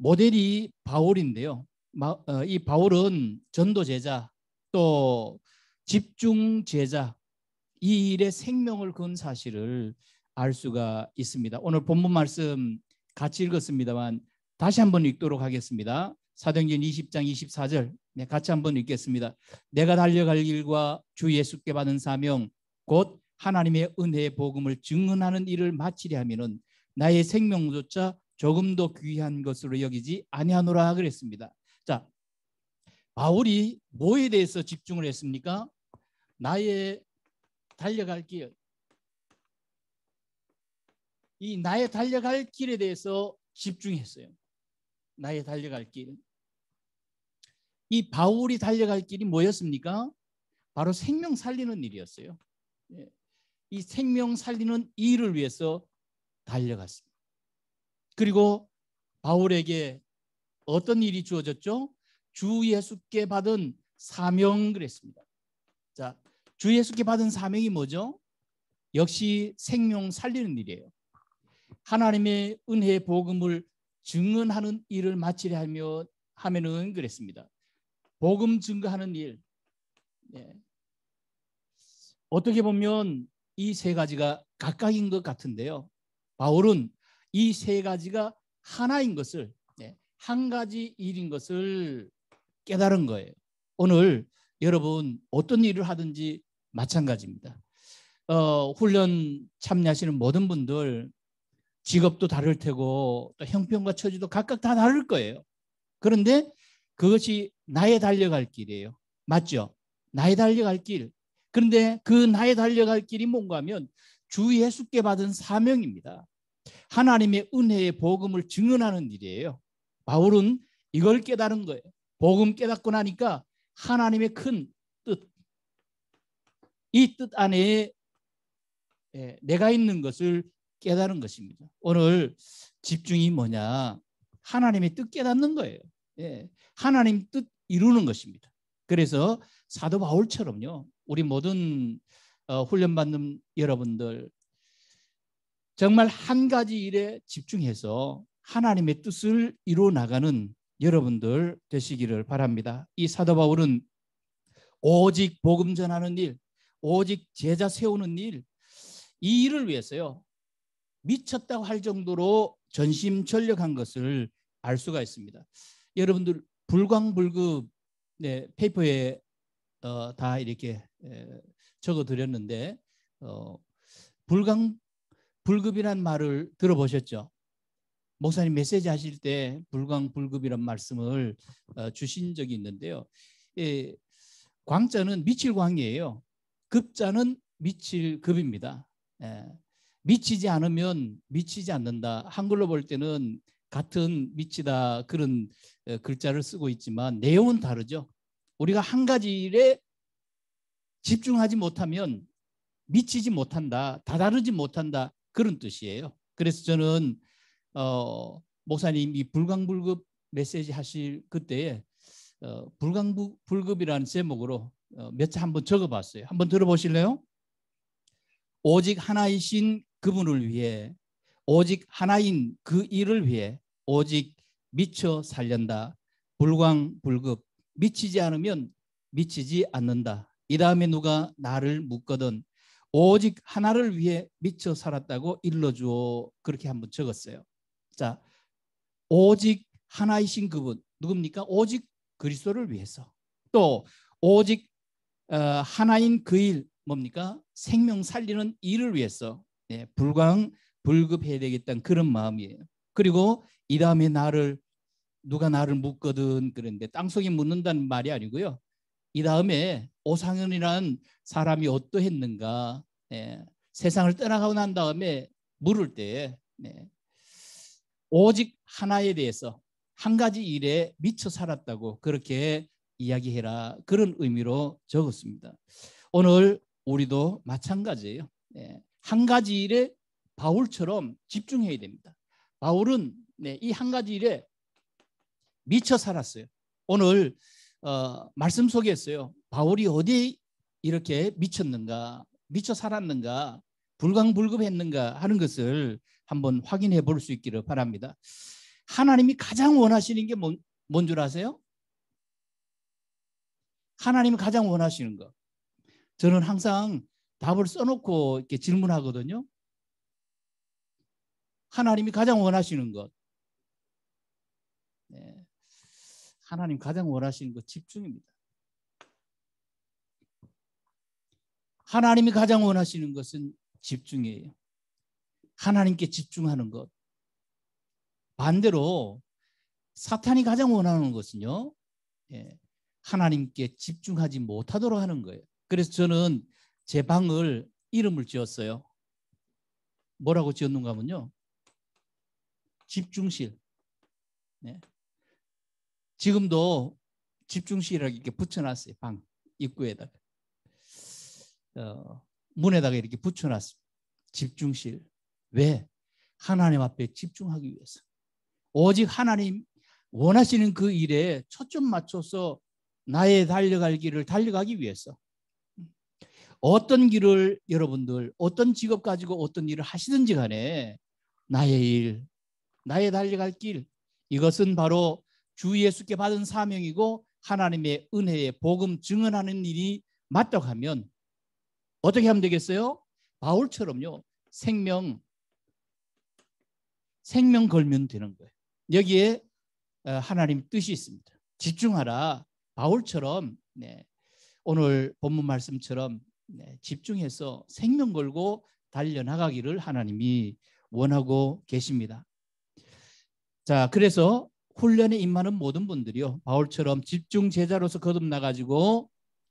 모델이 바울인데요. 어, 이 바울은 전도 제자 또 집중 제자 이 일에 생명을 건 사실을 알 수가 있습니다. 오늘 본문 말씀 같이 읽었습니다만 다시 한 번 읽도록 하겠습니다. 사도행전 20장 24절 같이 한 번 읽겠습니다. 내가 달려갈 일과 주 예수께 받은 사명 곧 하나님의 은혜의 복음을 증언하는 일을 마치려 하면은 나의 생명조차 조금 더 귀한 것으로 여기지 아니하노라 그랬습니다. 자, 바울이 뭐에 대해서 집중을 했습니까? 나의 달려갈 길. 이 나의 달려갈 길에 대해서 집중했어요. 나의 달려갈 길. 이 바울이 달려갈 길이 뭐였습니까? 바로 생명 살리는 일이었어요. 예. 이 생명 살리는 일을 위해서 달려갔습니다. 그리고 바울에게 어떤 일이 주어졌죠? 주 예수께 받은 사명 그랬습니다. 자, 주 예수께 받은 사명이 뭐죠? 역시 생명 살리는 일이에요. 하나님의 은혜 복음을 증언하는 일을 마치려 하며 하면은 그랬습니다. 복음 증거하는 일. 네. 어떻게 보면 이 세 가지가 각각인 것 같은데요. 바울은 이세 가지가 하나인 것을 예, 한 가지 일인 것을 깨달은 거예요. 오늘 여러분 어떤 일을 하든지 마찬가지입니다. 어, 훈련 참여하시는 모든 분들 직업도 다를 테고 또 형편과 처지도 각각 다 다를 거예요. 그런데 그것이 나의 달려갈 길이에요. 맞죠? 나의 달려갈 길. 그런데 그 나의 달려갈 길이 뭔가 하면 주 예수께 받은 사명입니다. 하나님의 은혜의 복음을 증언하는 일이에요. 바울은 이걸 깨달은 거예요. 복음 깨닫고 나니까 하나님의 큰 뜻, 이 뜻 안에 예, 내가 있는 것을 깨달은 것입니다. 오늘 집중이 뭐냐? 하나님의 뜻 깨닫는 거예요. 예. 하나님 뜻 이루는 것입니다. 그래서 사도 바울처럼요. 우리 모든 어, 훈련받는 여러분들 정말 한 가지 일에 집중해서 하나님의 뜻을 이루어 나가는 여러분들 되시기를 바랍니다. 이 사도 바울은 오직 복음 전하는 일, 오직 제자 세우는 일, 이 일을 위해서요. 미쳤다고 할 정도로 전심전력한 것을 알 수가 있습니다. 여러분들 불광불급 네, 페이퍼에 어, 다 이렇게 적어 드렸는데 어, 불광 불급이란 말을 들어보셨죠? 목사님 메시지 하실 때 불광 불급이란 말씀을 어, 주신 적이 있는데요. 예, 광자는 미칠 광이에요. 급자는 미칠 급입니다. 예, 미치지 않으면 미치지 않는다. 한글로 볼 때는 같은 미치다 그런 어, 글자를 쓰고 있지만 내용은 다르죠. 우리가 한 가지 일에 집중하지 못하면 미치지 못한다, 다다르지 못한다 그런 뜻이에요. 그래서 저는 어, 목사님이 불광불급 메시지 하실 그때에 어, 불광불급이라는 제목으로 어, 몇차 한번 적어봤어요. 한번 들어보실래요? 오직 하나이신 그분을 위해 오직 하나인 그 일을 위해 오직 미쳐 살련다. 불광불급 미치지 않으면 미치지 않는다. 이 다음에 누가 나를 묻거든 오직 하나를 위해 미쳐 살았다고 일러주어 그렇게 한번 적었어요. 자, 오직 하나이신 그분 누굽니까? 오직 그리스도를 위해서 또 오직 어, 하나인 그일 뭡니까? 생명 살리는 일을 위해서 예, 불광 불급해야 되겠다는 그런 마음이에요. 그리고 이 다음에 나를 누가 나를 묻거든 그런데 땅속에 묻는다는 말이 아니고요. 이 다음에 오상현이라는 사람이 어떠했는가 네. 세상을 떠나가고 난 다음에 물을 때 네. 오직 하나에 대해서 한 가지 일에 미쳐 살았다고 그렇게 이야기해라 그런 의미로 적었습니다. 오늘 우리도 마찬가지예요. 네. 한 가지 일에 바울처럼 집중해야 됩니다. 바울은 네, 이한 가지 일에 미쳐 살았어요. 오늘 어, 말씀 속에어요 바울이 어디 이렇게 미쳤는가, 미쳐 살았는가, 불광불급했는가 하는 것을 한번 확인해 볼 수 있기를 바랍니다. 하나님이 가장 원하시는 게 뭔줄 뭔 아세요? 하나님이 가장 원하시는 거. 저는 항상 답을 써놓고 이렇게 질문하거든요. 하나님이 가장 원하시는 것. 네. 하나님 가장 원하시는 것 집중입니다. 하나님이 가장 원하시는 것은 집중이에요. 하나님께 집중하는 것. 반대로 사탄이 가장 원하는 것은요. 예, 하나님께 집중하지 못하도록 하는 거예요. 그래서 저는 제 방을 이름을 지었어요. 뭐라고 지었는가 하면요. 집중실. 네. 지금도 집중실이라고 이렇게 붙여놨어요. 방 입구에다가. 어, 문에다가 이렇게 붙여놨습니다. 집중실. 왜? 하나님 앞에 집중하기 위해서. 오직 하나님 원하시는 그 일에 초점 맞춰서 나의 달려갈 길을 달려가기 위해서. 어떤 길을 여러분들, 어떤 직업 가지고 어떤 일을 하시든지 간에 나의 일, 나의 달려갈 길, 이것은 바로 주 예수께 받은 사명이고 하나님의 은혜의 복음 증언하는 일이 맞다고 하면 어떻게 하면 되겠어요? 바울처럼요. 생명 생명 걸면 되는 거예요. 여기에 어, 하나님 뜻이 있습니다. 집중하라. 바울처럼 네, 오늘 본문 말씀처럼 네, 집중해서 생명 걸고 달려 나가기를 하나님이 원하고 계십니다. 자, 그래서 훈련에 임하는 모든 분들이요. 바울처럼 집중 제자로서 거듭나 가지고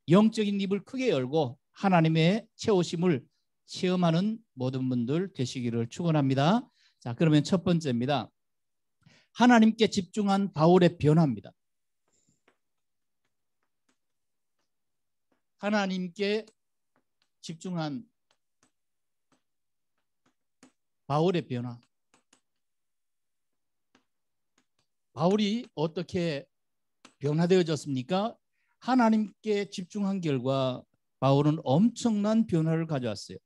영적인 입을 크게 열고 하나님의 채우심을 체험하는 모든 분들 되시기를 축원합니다. 자, 그러면 첫 번째입니다. 하나님께 집중한 바울의 변화입니다. 하나님께 집중한 바울의 변화. 바울이 어떻게 변화되어졌습니까? 하나님께 집중한 결과 바울은 엄청난 변화를 가져왔어요.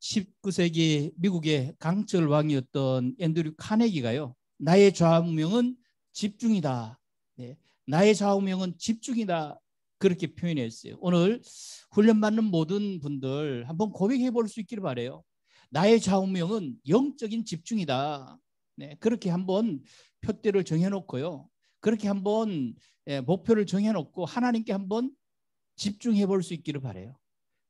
19세기 미국의 강철 왕이었던 앤드류 카네기가요. 나의 좌우명은 집중이다. 네. 나의 좌우명은 집중이다. 그렇게 표현했어요. 오늘 훈련받는 모든 분들 한번 고백해 볼 수 있기를 바래요. 나의 좌우명은 영적인 집중이다. 네, 그렇게 한번 표대를 정해놓고요. 그렇게 한번 예, 목표를 정해놓고 하나님께 한번 집중해 볼 수 있기를 바래요.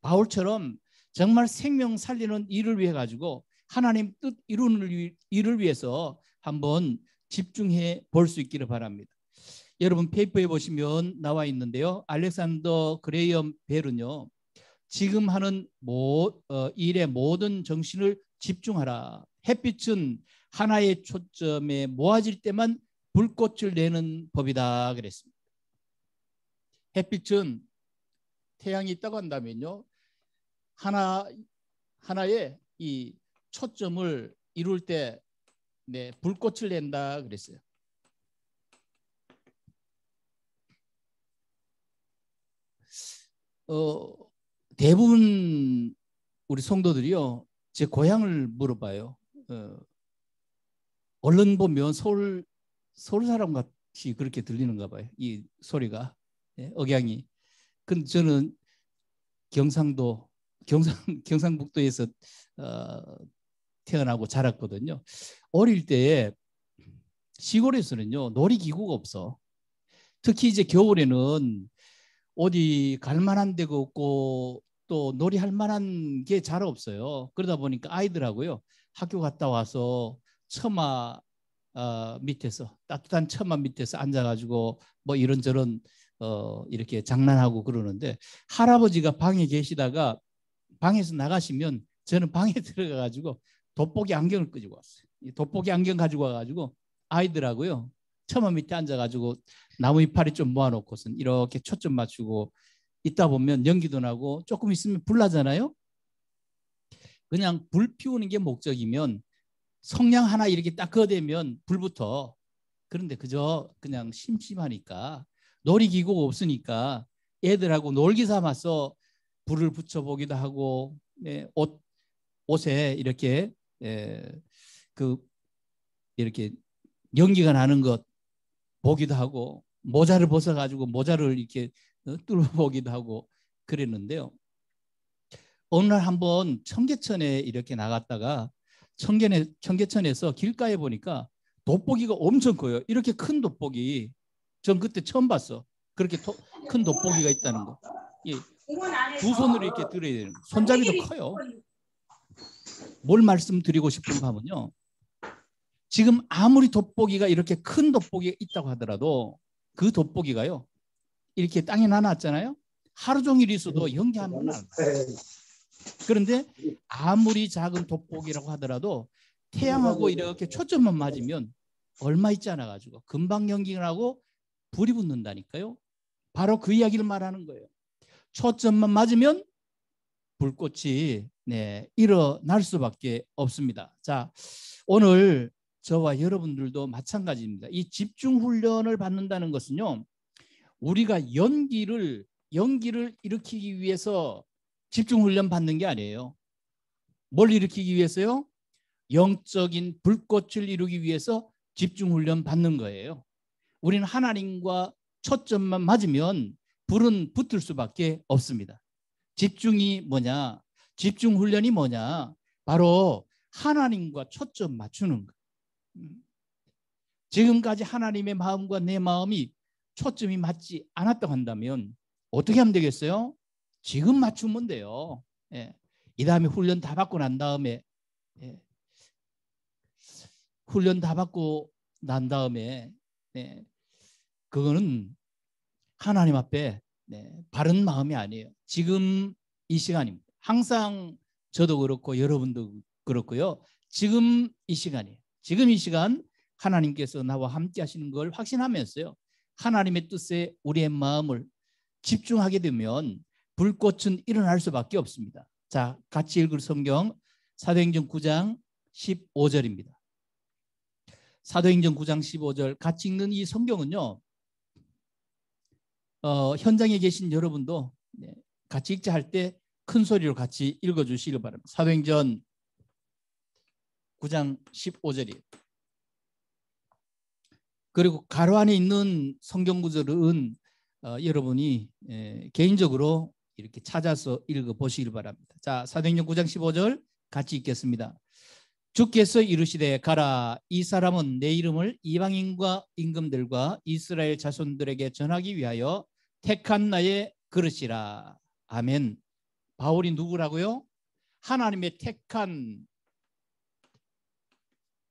바울처럼 정말 생명 살리는 일을 위해 가지고 하나님 뜻 이루는 일을 위해서 한번 집중해 볼 수 있기를 바랍니다. 여러분 페이퍼에 보시면 나와 있는데요. 알렉산더 그레이엄 벨은요. 지금 하는 모, 어, 일의 모든 정신을 집중하라. 햇빛은 하나의 초점에 모아질 때만 불꽃을 내는 법이다 그랬습니다. 햇빛은 태양이 있다고 한다면요. 하나 하나의 이 초점을 이룰 때 네, 불꽃을 낸다 그랬어요. 어, 대부분 우리 성도들이요. 제 고향을 물어봐요. 어, 얼른 보면 서울 서울 사람 같이 그렇게 들리는가 봐요. 이 소리가 네, 억양이 근데 저는 경상도 경상 경상북도에서 어, 태어나고 자랐거든요. 어릴 때 시골에서는요 놀이기구가 없어. 특히 이제 겨울에는 어디 갈 만한 데가 없고 또 놀이할 만한 게 잘 없어요. 그러다 보니까 아이들하고요 학교 갔다 와서 처마 어, 밑에서 따뜻한 처마 밑에서 앉아가지고 뭐 이런저런 어, 이렇게 장난하고 그러는데 할아버지가 방에 계시다가 방에서 나가시면 저는 방에 들어가 가지고 돋보기 안경을 끄지고 왔어요. 돋보기 안경 가지고 와 가지고 아이들하고요. 처마 밑에 앉아 가지고 나무 이파리 좀 모아 놓고선 이렇게 초점 맞추고 있다 보면 연기도 나고 조금 있으면 불 나잖아요. 그냥 불 피우는 게 목적이면 성냥 하나 이렇게 딱꺼대면 불부터 그런데 그저 그냥 심심하니까 놀이기구가 없으니까 애들하고 놀기 삼아서 불을 붙여보기도 하고 예, 옷 옷에 이렇게 예, 그 이렇게 연기가 나는 것 보기도 하고 모자를 벗어 가지고 모자를 이렇게 어, 뚫어보기도 하고 그랬는데요. 어느 날 한번 청계천에 이렇게 나갔다가 청계천에서 길가에 보니까 돋보기가 엄청 커요. 이렇게 큰 돋보기 전 그때 처음 봤어. 그렇게 토, 큰 돋보기가 있다는 거. 예. 두 손으로 이렇게 들어야 되는 거. 손잡이도 커요. 뭘 말씀드리고 싶은 밤은요. 지금 아무리 돋보기가 이렇게 큰 돋보기가 있다고 하더라도 그 돋보기가요. 이렇게 땅에 나놨잖아요. 하루 종일 있어도 연기하면 안 그런데 아무리 작은 돋보기라고 하더라도 태양하고 이렇게 초점만 맞으면 얼마 있지 않아 가지고 금방 연기를 하고 불이 붙는다니까요. 바로 그 이야기를 말하는 거예요. 초점만 맞으면 불꽃이 네, 일어날 수밖에 없습니다. 자, 오늘 저와 여러분들도 마찬가지입니다. 이 집중 훈련을 받는다는 것은요. 우리가 연기를 연기를 일으키기 위해서 집중 훈련 받는 게 아니에요. 뭘 일으키기 위해서요? 영적인 불꽃을 이루기 위해서 집중 훈련 받는 거예요. 우리는 하나님과 초점만 맞으면 불은 붙을 수밖에 없습니다. 집중이 뭐냐? 집중 훈련이 뭐냐? 바로 하나님과 초점 맞추는 것. 지금까지 하나님의 마음과 내 마음이 초점이 맞지 않았다고 한다면 어떻게 하면 되겠어요? 지금 맞추면 돼요. 예. 이 다음에 훈련 다 받고 난 다음에 예. 훈련 다 받고 난 다음에 네, 그거는 하나님 앞에 네, 바른 마음이 아니에요. 지금 이 시간입니다. 항상 저도 그렇고 여러분도 그렇고요. 지금 이 시간이에요. 지금 이 시간 하나님께서 나와 함께 하시는 걸 확신하면서요. 하나님의 뜻에 우리의 마음을 집중하게 되면 불꽃은 일어날 수밖에 없습니다. 자, 같이 읽을 성경 사도행전 9장 15절입니다. 사도행전 9장 15절 같이 읽는 이 성경은요. 어, 현장에 계신 여러분도 네, 같이 읽자 할 때 큰 소리로 같이 읽어 주시길 바랍니다. 사도행전 9장 15절이 그리고 가로 안에 있는 성경 구절은 어, 여러분이 에, 예, 개인적으로 이렇게 찾아서 읽어 보시길 바랍니다. 자, 사도행전 9장 15절 같이 읽겠습니다. 주께서 이르시되 가라 이 사람은 내 이름을 이방인과 임금들과 이스라엘 자손들에게 전하기 위하여 택한 나의 그릇이라 아멘 바울이 누구라고요? 하나님의 택한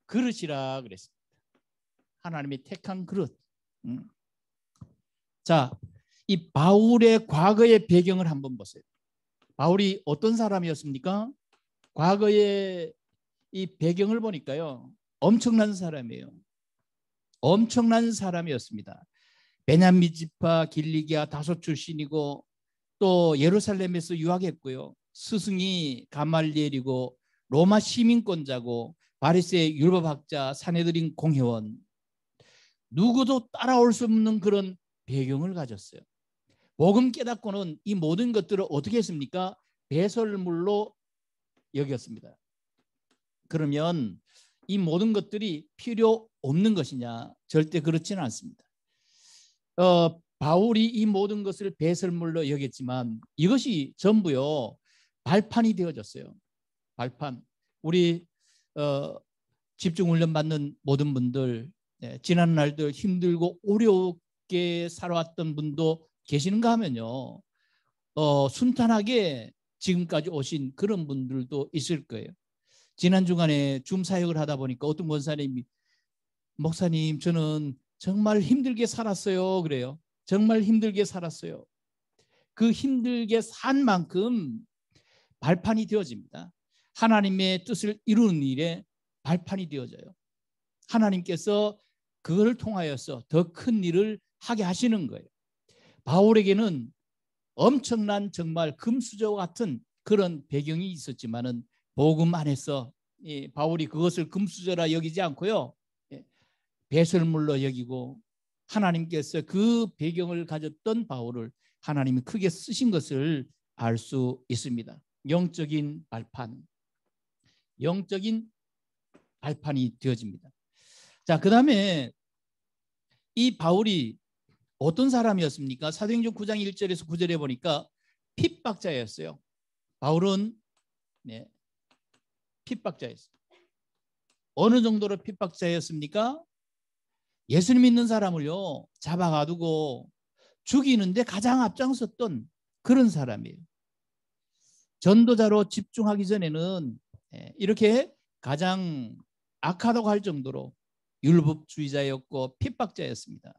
그릇이라 그랬습니다 하나님의 택한 그릇 음. 자이 바울의 과거의 배경을 한번 보세요 바울이 어떤 사람이었습니까? 과거의 이 배경을 보니까요. 엄청난 사람이에요. 엄청난 사람이었습니다. 베냐미 지파 길리기아 다섯 출신이고 또 예루살렘에서 유학했고요. 스승이 가말리엘이고 로마 시민권자고 바리새 율법학자 사내들인 공회원 누구도 따라올 수 없는 그런 배경을 가졌어요. 복음 깨닫고는 이 모든 것들을 어떻게 했습니까? 배설물로 여겼습니다. 그러면 이 모든 것들이 필요 없는 것이냐? 절대 그렇지는 않습니다. 어, 바울이 이 모든 것을 배설물로 여겼지만 이것이 전부요 발판이 되어졌어요. 발판. 우리 어, 집중훈련 받는 모든 분들 예, 지난 날들 힘들고 어렵게 살아왔던 분도 계시는가 하면요. 어, 순탄하게 지금까지 오신 그런 분들도 있을 거예요. 지난 주간에 줌 사역을 하다 보니까 어떤 원사님이 목사님 저는 정말 힘들게 살았어요 그래요. 정말 힘들게 살았어요. 그 힘들게 산 만큼 발판이 되어집니다. 하나님의 뜻을 이루는 일에 발판이 되어져요. 하나님께서 그걸 통하여서 더 큰 일을 하게 하시는 거예요. 바울에게는 엄청난 정말 금수저 같은 그런 배경이 있었지만은 복음 안에서 이 바울이 그것을 금수저라 여기지 않고요. 예, 배설물로 여기고 하나님께서 그 배경을 가졌던 바울을 하나님이 크게 쓰신 것을 알 수 있습니다. 영적인 발판, 영적인 발판이 되어집니다. 자, 그 다음에 이 바울이 어떤 사람이었습니까? 사도행전 9장 1절에서 9절에 보니까 핍박자였어요. 바울은 네, 핍박자였어요. 어느 정도로 핍박자였습니까? 예수님 믿는 사람을요 잡아가두고 죽이는데 가장 앞장섰던 그런 사람이에요. 전도자로 집중하기 전에는 예, 이렇게 가장 악하다고 할 정도로 율법주의자였고 핍박자였습니다.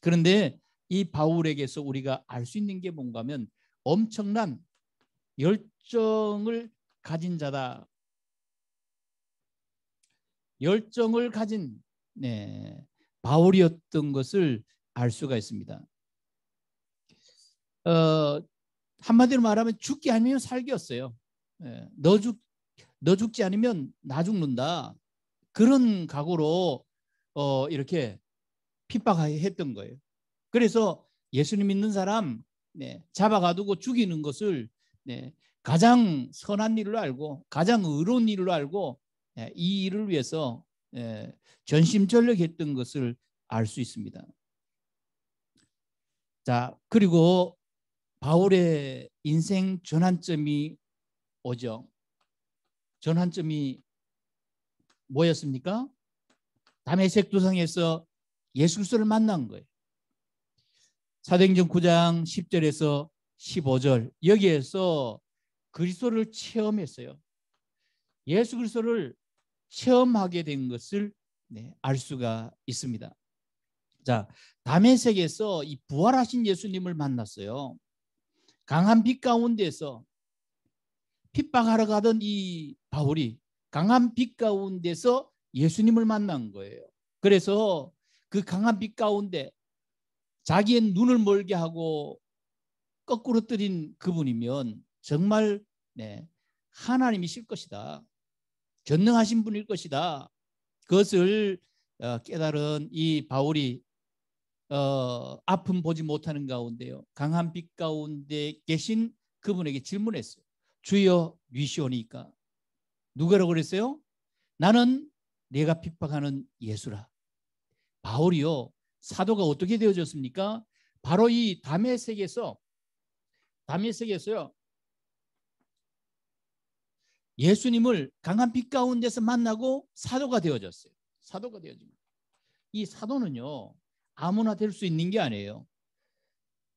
그런데 이 바울에게서 우리가 알 수 있는 게 뭔가 면 엄청난 열정을 가진 자다 열정을 가진 네, 바울이었던 것을 알 수가 있습니다. 어, 한마디로 말하면 죽기 아니면 살기였어요. 네, 예, 너, 죽, 너 죽지 않으면 나 죽는다. 그런 각오로 어, 이렇게 핍박했던 거예요. 그래서 예수님 믿는 사람 네, 잡아가두고 죽이는 것을 네, 가장 선한 일로 알고 가장 의로운 일로 알고 예, 이 일을 위해서 예, 전심전력했던 것을 알 수 있습니다. 자 그리고 바울의 인생 전환점이 오죠. 전환점이 뭐였습니까? 담에색 도상에서 예수를 만난 거예요. 사도행전 9장 10절에서 15절 여기에서 그리스도를 체험했어요. 예수 그리스도를 체험하게 된 것을 네, 알 수가 있습니다. 자, 담에색에서 이 부활하신 예수님을 만났어요. 강한 빛 가운데서 핍박하러 가던 이 바울이 강한 빛 가운데서 예수님을 만난 거예요. 그래서 그 강한 빛 가운데 자기의 눈을 멀게 하고 거꾸로 뜨린 그분이면 정말 네, 하나님이실 것이다. 전능하신 분일 것이다. 그것을 어, 깨달은 이 바울이 어, 아픔 보지 못하는 가운데요. 강한 빛 가운데 계신 그분에게 질문했어요. 주여 위시오니까 누가라고 그랬어요? 나는 내가 핍박하는 예수라. 바울이요. 사도가 어떻게 되어졌습니까? 바로 이 담의 세계에서 담의 세계에서요. 예수님을 강한 빛 가운데서 만나고 사도가 되어졌어요. 사도가 되어집니다. 이 사도는요. 아무나 될 수 있는 게 아니에요.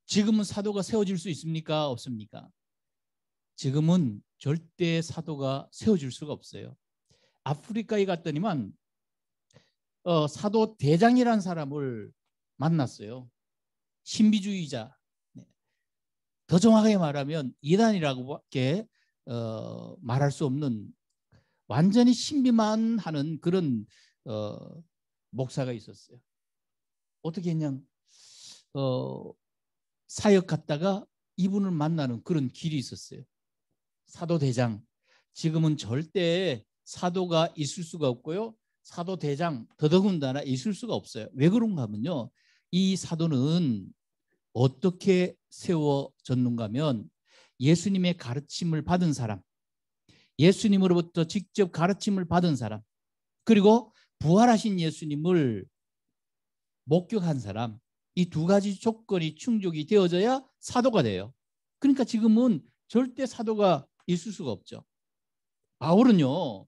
지금은 사도가 세워질 수 있습니까? 없습니까? 지금은 절대 사도가 세워질 수가 없어요. 아프리카에 갔더니만 어, 사도 대장이란 사람을 만났어요. 신비주의자. 네. 더 정확하게 말하면 이단이라고밖에 어, 말할 수 없는 완전히 신비만 하는 그런 어, 목사가 있었어요. 어떻게 했냐? 어, 사역 갔다가 이분을 만나는 그런 길이 있었어요. 사도 대장 지금은 절대 사도가 있을 수가 없고요. 사도 대장 더더군다나 있을 수가 없어요. 왜 그런가 하면요. 이 사도는 어떻게 세워졌는가 하면 예수님의 가르침을 받은 사람, 예수님으로부터 직접 가르침을 받은 사람, 그리고 부활하신 예수님을 목격한 사람, 이 두 가지 조건이 충족이 되어져야 사도가 돼요. 그러니까 지금은 절대 사도가 있을 수가 없죠. 바울은요,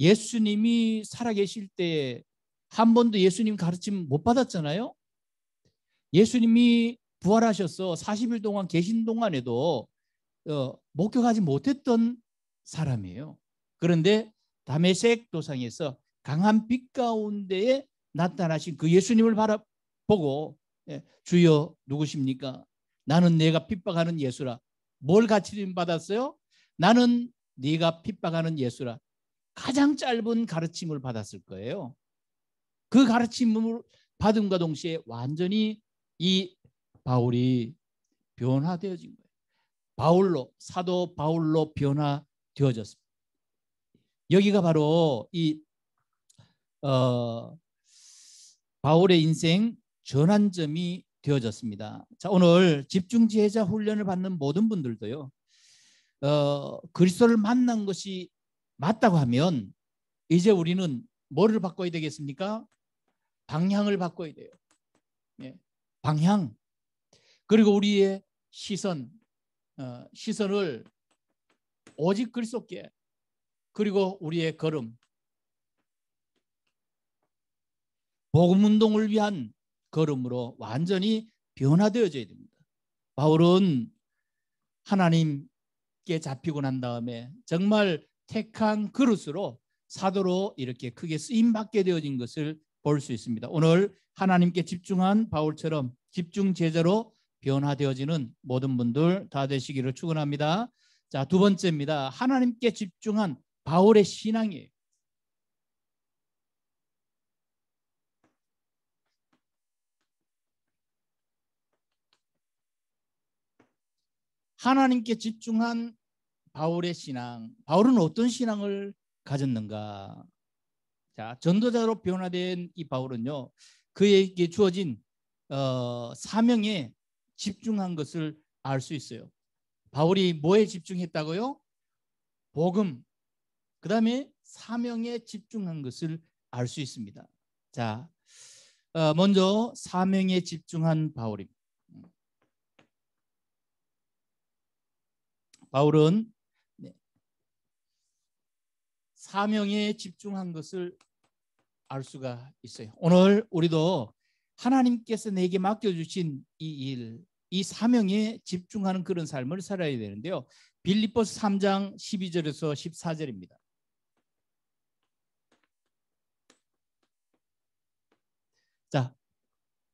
예수님이 살아계실 때 한 번도 예수님 가르침 못 받았잖아요. 예수님이 부활하셔서 40일 동안 계신 동안에도 어, 목격하지 못했던 사람이에요. 그런데 다메섹 도상에서 강한 빛 가운데에 나타나신 그 예수님을 바라보고 예, 주여 누구십니까? 나는 내가 핍박하는 예수라. 뭘 가르침 받았어요? 나는 네가 핍박하는 예수라. 가장 짧은 가르침을 받았을 거예요. 그 가르침을 받음과 동시에 완전히 이 바울이 변화되어진 거예요. 바울로 사도 바울로 변화되어졌습니다. 여기가 바로 이 어, 바울의 인생 전환점이 되어졌습니다. 자 오늘 집중 지혜자 훈련을 받는 모든 분들도요. 어, 그리스도를 만난 것이 맞다고 하면 이제 우리는 뭐를 바꿔야 되겠습니까? 방향을 바꿔야 돼요. 예, 방향 그리고 우리의 시선 어, 시선을 오직 그리스도께 그리고 우리의 걸음 복음 운동을 위한 걸음으로 완전히 변화되어져야 됩니다. 바울은 하나님께 잡히고 난 다음에 정말 택한 그릇으로 사도로 이렇게 크게 쓰임 받게 되어진 것을 볼 수 있습니다. 오늘 하나님께 집중한 바울처럼 집중 제자로 변화되어지는 모든 분들 다 되시기를 축원합니다. 자, 두 번째입니다. 하나님께 집중한 바울의 신앙이 하나님께 집중한 바울의 신앙. 바울은 어떤 신앙을 가졌는가? 자, 전도자로 변화된 이 바울은요. 그에게 주어진 어, 사명에 집중한 것을 알 수 있어요. 바울이 뭐에 집중했다고요? 복음, 그 다음에 사명에 집중한 것을 알 수 있습니다. 자, 어, 먼저 사명에 집중한 바울입니다. 바울은 네, 사명에 집중한 것을 알 수가 있어요. 오늘 우리도 하나님께서 내게 맡겨주신 이 일, 이 사명에 집중하는 그런 삶을 살아야 되는데요. 빌리포스 3장 12절에서 14절입니다. 자,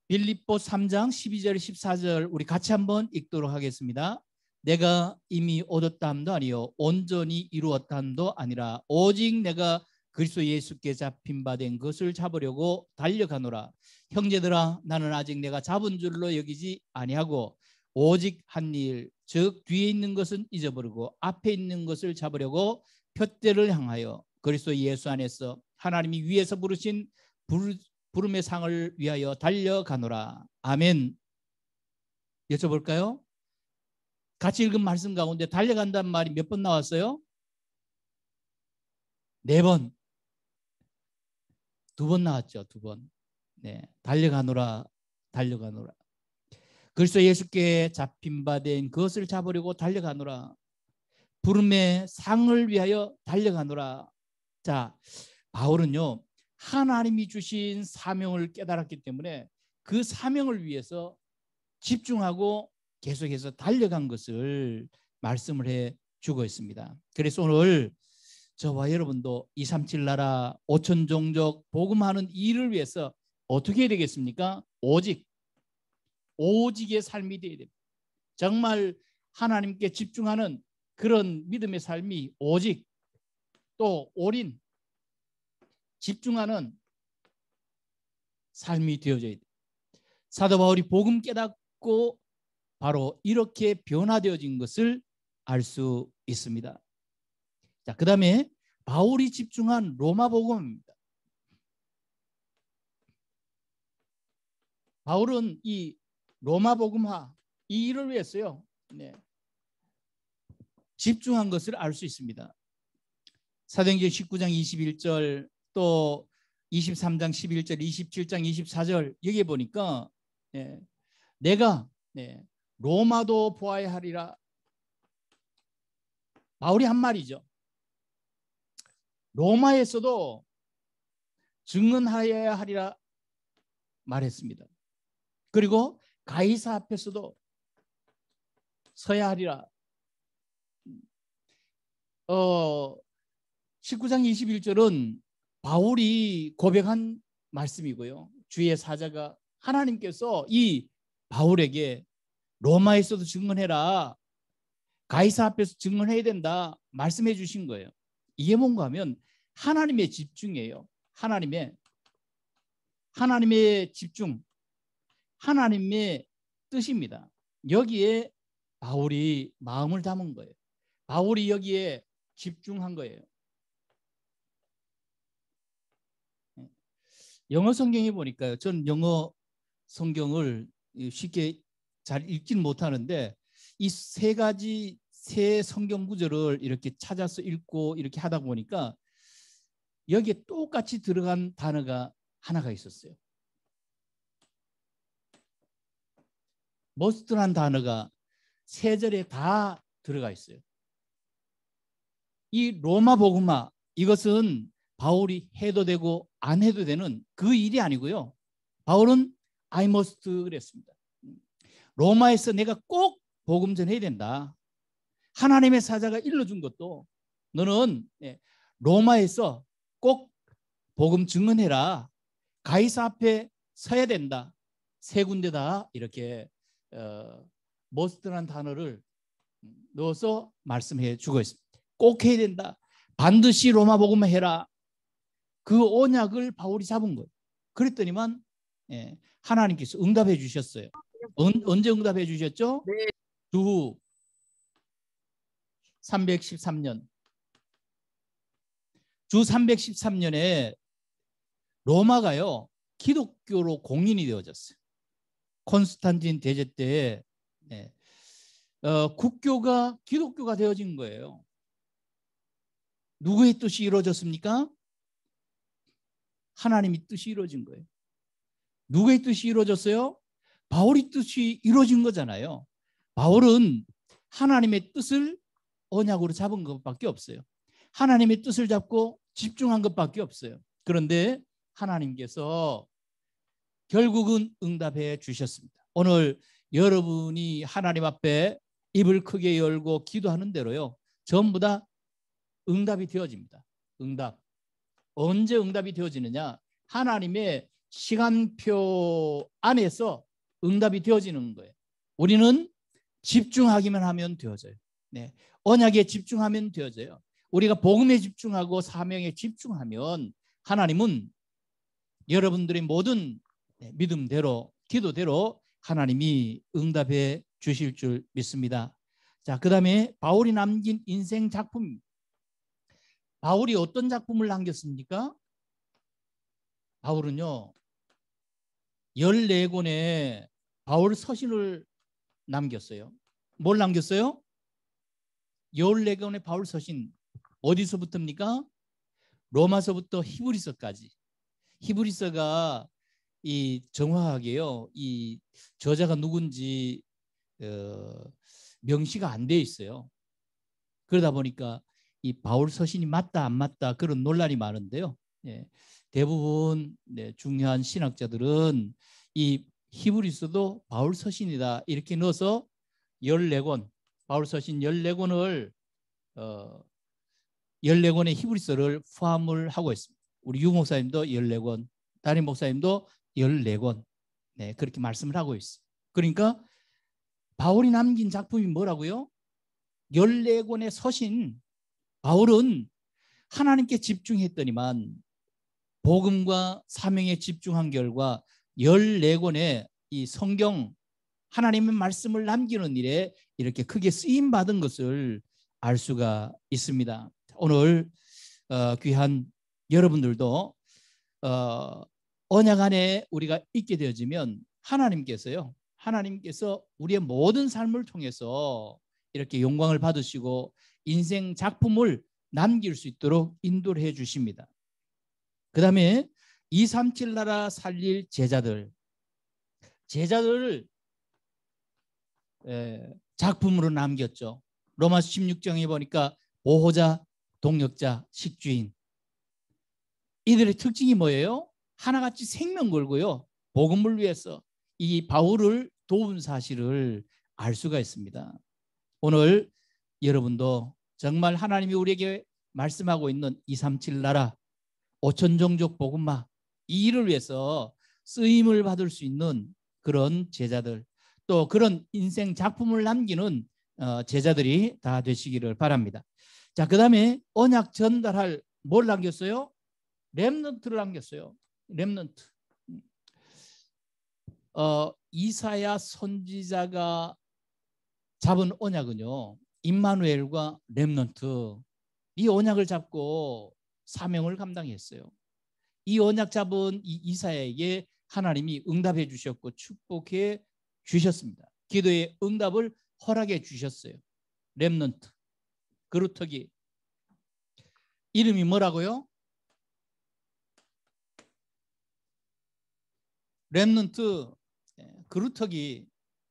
빌립보 3장 12절 14절 우리 같이 한번 읽도록 하겠습니다. 내가 이미 얻었다 함도 아니요 온전히 이루었다 함도 아니라 오직 내가 그리스도 예수께 잡힌 바 된 것을 잡으려고 달려가노라. 형제들아 나는 아직 내가 잡은 줄로 여기지 아니하고 오직 한 일 즉 뒤에 있는 것은 잊어버리고 앞에 있는 것을 잡으려고 푯대를 향하여 그리스도 예수 안에서 하나님이 위에서 부르신 부 부름의 상을 위하여 달려가노라. 아멘. 여쭤볼까요? 같이 읽은 말씀 가운데 달려간다는 말이 몇 번 나왔어요? 네 번. 두번 나왔죠. 두 번. 네. 달려가노라 달려가노라. 그리스도 예수께 잡힌 바 된 그것을 잡으려고 달려가노라. 부름의 상을 위하여 달려가노라. 자, 바울은요. 하나님이 주신 사명을 깨달았기 때문에 그 사명을 위해서 집중하고 계속해서 달려간 것을 말씀을 해 주고 있습니다. 그래서 오늘 저와 여러분도 237 나라 5천 종족 복음하는 일을 위해서 어떻게 해야 되겠습니까? 오직 오직의 삶이 되어야 됩니다. 정말 하나님께 집중하는 그런 믿음의 삶이 오직 또 올인 집중하는 삶이 되어져야 돼. 사도 바울이 복음 깨닫고 바로 이렇게 변화되어진 것을 알 수 있습니다. 자, 그 다음에 바울이 집중한 로마 복음입니다. 바울은 이 로마 복음화 이 일을 위해서요. 네. 집중한 것을 알 수 있습니다. 사도행전 19장 21절 또 23장 11절, 27장 24절 여기에 보니까 네. 내가 네. 로마도 보아야 하리라. 바울이 한 말이죠. 로마에서도 증언하여야 하리라 말했습니다. 그리고 가이사 앞에서도 서야 하리라. 어, 19장 21절은 바울이 고백한 말씀이고요. 주의 사자가 하나님께서 이 바울에게 로마에서도 증언해라. 가이사 앞에서 증언해야 된다. 말씀해 주신 거예요. 이게 뭔가 하면 하나님의 집중이에요. 하나님의 하나님의 집중, 하나님의 뜻입니다. 여기에 바울이 마음을 담은 거예요. 바울이 여기에 집중한 거예요. 영어 성경에 보니까요. 전 영어 성경을 쉽게 잘읽지는 못하는데 이 세 가지 새 성경 구절을 이렇게 찾아서 읽고 이렇게 하다 보니까 여기에 똑같이 들어간 단어가 하나가 있었어요. 머스트란 단어가 세 절에 다 들어가 있어요. 이 로마 복음화 이것은 바울이 해도 되고 안 해도 되는 그 일이 아니고요. 바울은 I must 그랬습니다. 로마에서 내가 꼭 복음 전해야 된다. 하나님의 사자가 일러준 것도 너는 예, 로마에서 꼭 복음 증언해라. 가이사 앞에 서야 된다. 세 군데다 이렇게 어, 머스트란 단어를 넣어서 말씀해 주고 있습니다. 꼭 해야 된다. 반드시 로마 복음을 해라. 그 언약을 바울이 잡은 거예요. 그랬더니만 예, 하나님께서 응답해 주셨어요. 언, 제 응답해 주셨죠? 네. 두 313년 주 313년에 로마가요 기독교로 공인이 되어졌어요. 콘스탄틴 대제 때 네. 어, 국교가 기독교가 되어진 거예요. 누구의 뜻이 이루어졌습니까? 하나님의 뜻이 이루어진 거예요. 누구의 뜻이 이루어졌어요? 바울의 뜻이 이루어진 거잖아요. 바울은 하나님의 뜻을 언약으로 잡은 것밖에 없어요. 하나님의 뜻을 잡고 집중한 것밖에 없어요. 그런데 하나님께서 결국은 응답해 주셨습니다. 오늘 여러분이 하나님 앞에 입을 크게 열고 기도하는 대로요. 전부 다 응답이 되어집니다. 응답. 언제 응답이 되어지느냐? 하나님의 시간표 안에서 응답이 되어지는 거예요. 우리는 집중하기만 하면 되어져요. 네. 언약에 집중하면 되어져요. 우리가 복음에 집중하고 사명에 집중하면 하나님은 여러분들의 모든 믿음대로 기도대로 하나님이 응답해 주실 줄 믿습니다. 자, 그다음에 바울이 남긴 인생 작품 바울이 어떤 작품을 남겼습니까? 바울은요. 14권의 바울 서신을 남겼어요. 뭘 남겼어요? 14권의 바울 서신 어디서부터입니까? 로마서부터 히브리서까지. 히브리서가 이 정확하게요. 이 저자가 누군지 어, 명시가 안돼 있어요. 그러다 보니까 이 바울 서신이 맞다 안 맞다 그런 논란이 많은데요. 예, 대부분 네, 중요한 신학자들은 이 히브리서도 바울 서신이다 이렇게 넣어서 14권 바울서신 14권을 어 14권의 히브리서를 포함을 하고 있습니다. 우리 유 목사님도 14권, 담임 목사님도 14권. 네, 그렇게 말씀을 하고 있어요. 그러니까 바울이 남긴 작품이 뭐라고요? 14권의 서신 바울은 하나님께 집중했더니만 복음과 사명에 집중한 결과 14권의 이 성경 하나님의 말씀을 남기는 일에 이렇게 크게 쓰임 받은 것을 알 수가 있습니다. 오늘 어, 귀한 여러분들도 어, 언약 안에 우리가 있게 되어지면 하나님께서요. 하나님께서 우리의 모든 삶을 통해서 이렇게 영광을 받으시고 인생 작품을 남길 수 있도록 인도를 해 주십니다. 그 다음에 237 나라 살릴 제자들 제자들을 예, 작품으로 남겼죠. 로마서 16장에 보니까 보호자, 동력자, 식주인 이들의 특징이 뭐예요? 하나같이 생명 걸고요. 복음을 위해서 이 바울을 도운 사실을 알 수가 있습니다. 오늘 여러분도 정말 하나님이 우리에게 말씀하고 있는 237 나라 5천 종족 복음마 이 일을 위해서 쓰임을 받을 수 있는 그런 제자들 또 그런 인생 작품을 남기는 어, 제자들이 다 되시기를 바랍니다. 자, 그 다음에 언약 전달할 뭘 남겼어요? 렘넌트를 남겼어요. 렘넌트. 어, 이사야 선지자가 잡은 언약은요. 임마누엘과 렘넌트 이 언약을 잡고 사명을 감당했어요. 이 언약 잡은 이 이사야에게 하나님이 응답해 주셨고 축복해 주셨습니다. 기도의 응답을 허락해 주셨어요. 렘넌트 그루터기 이름이 뭐라고요? 렘넌트 예, 그루터기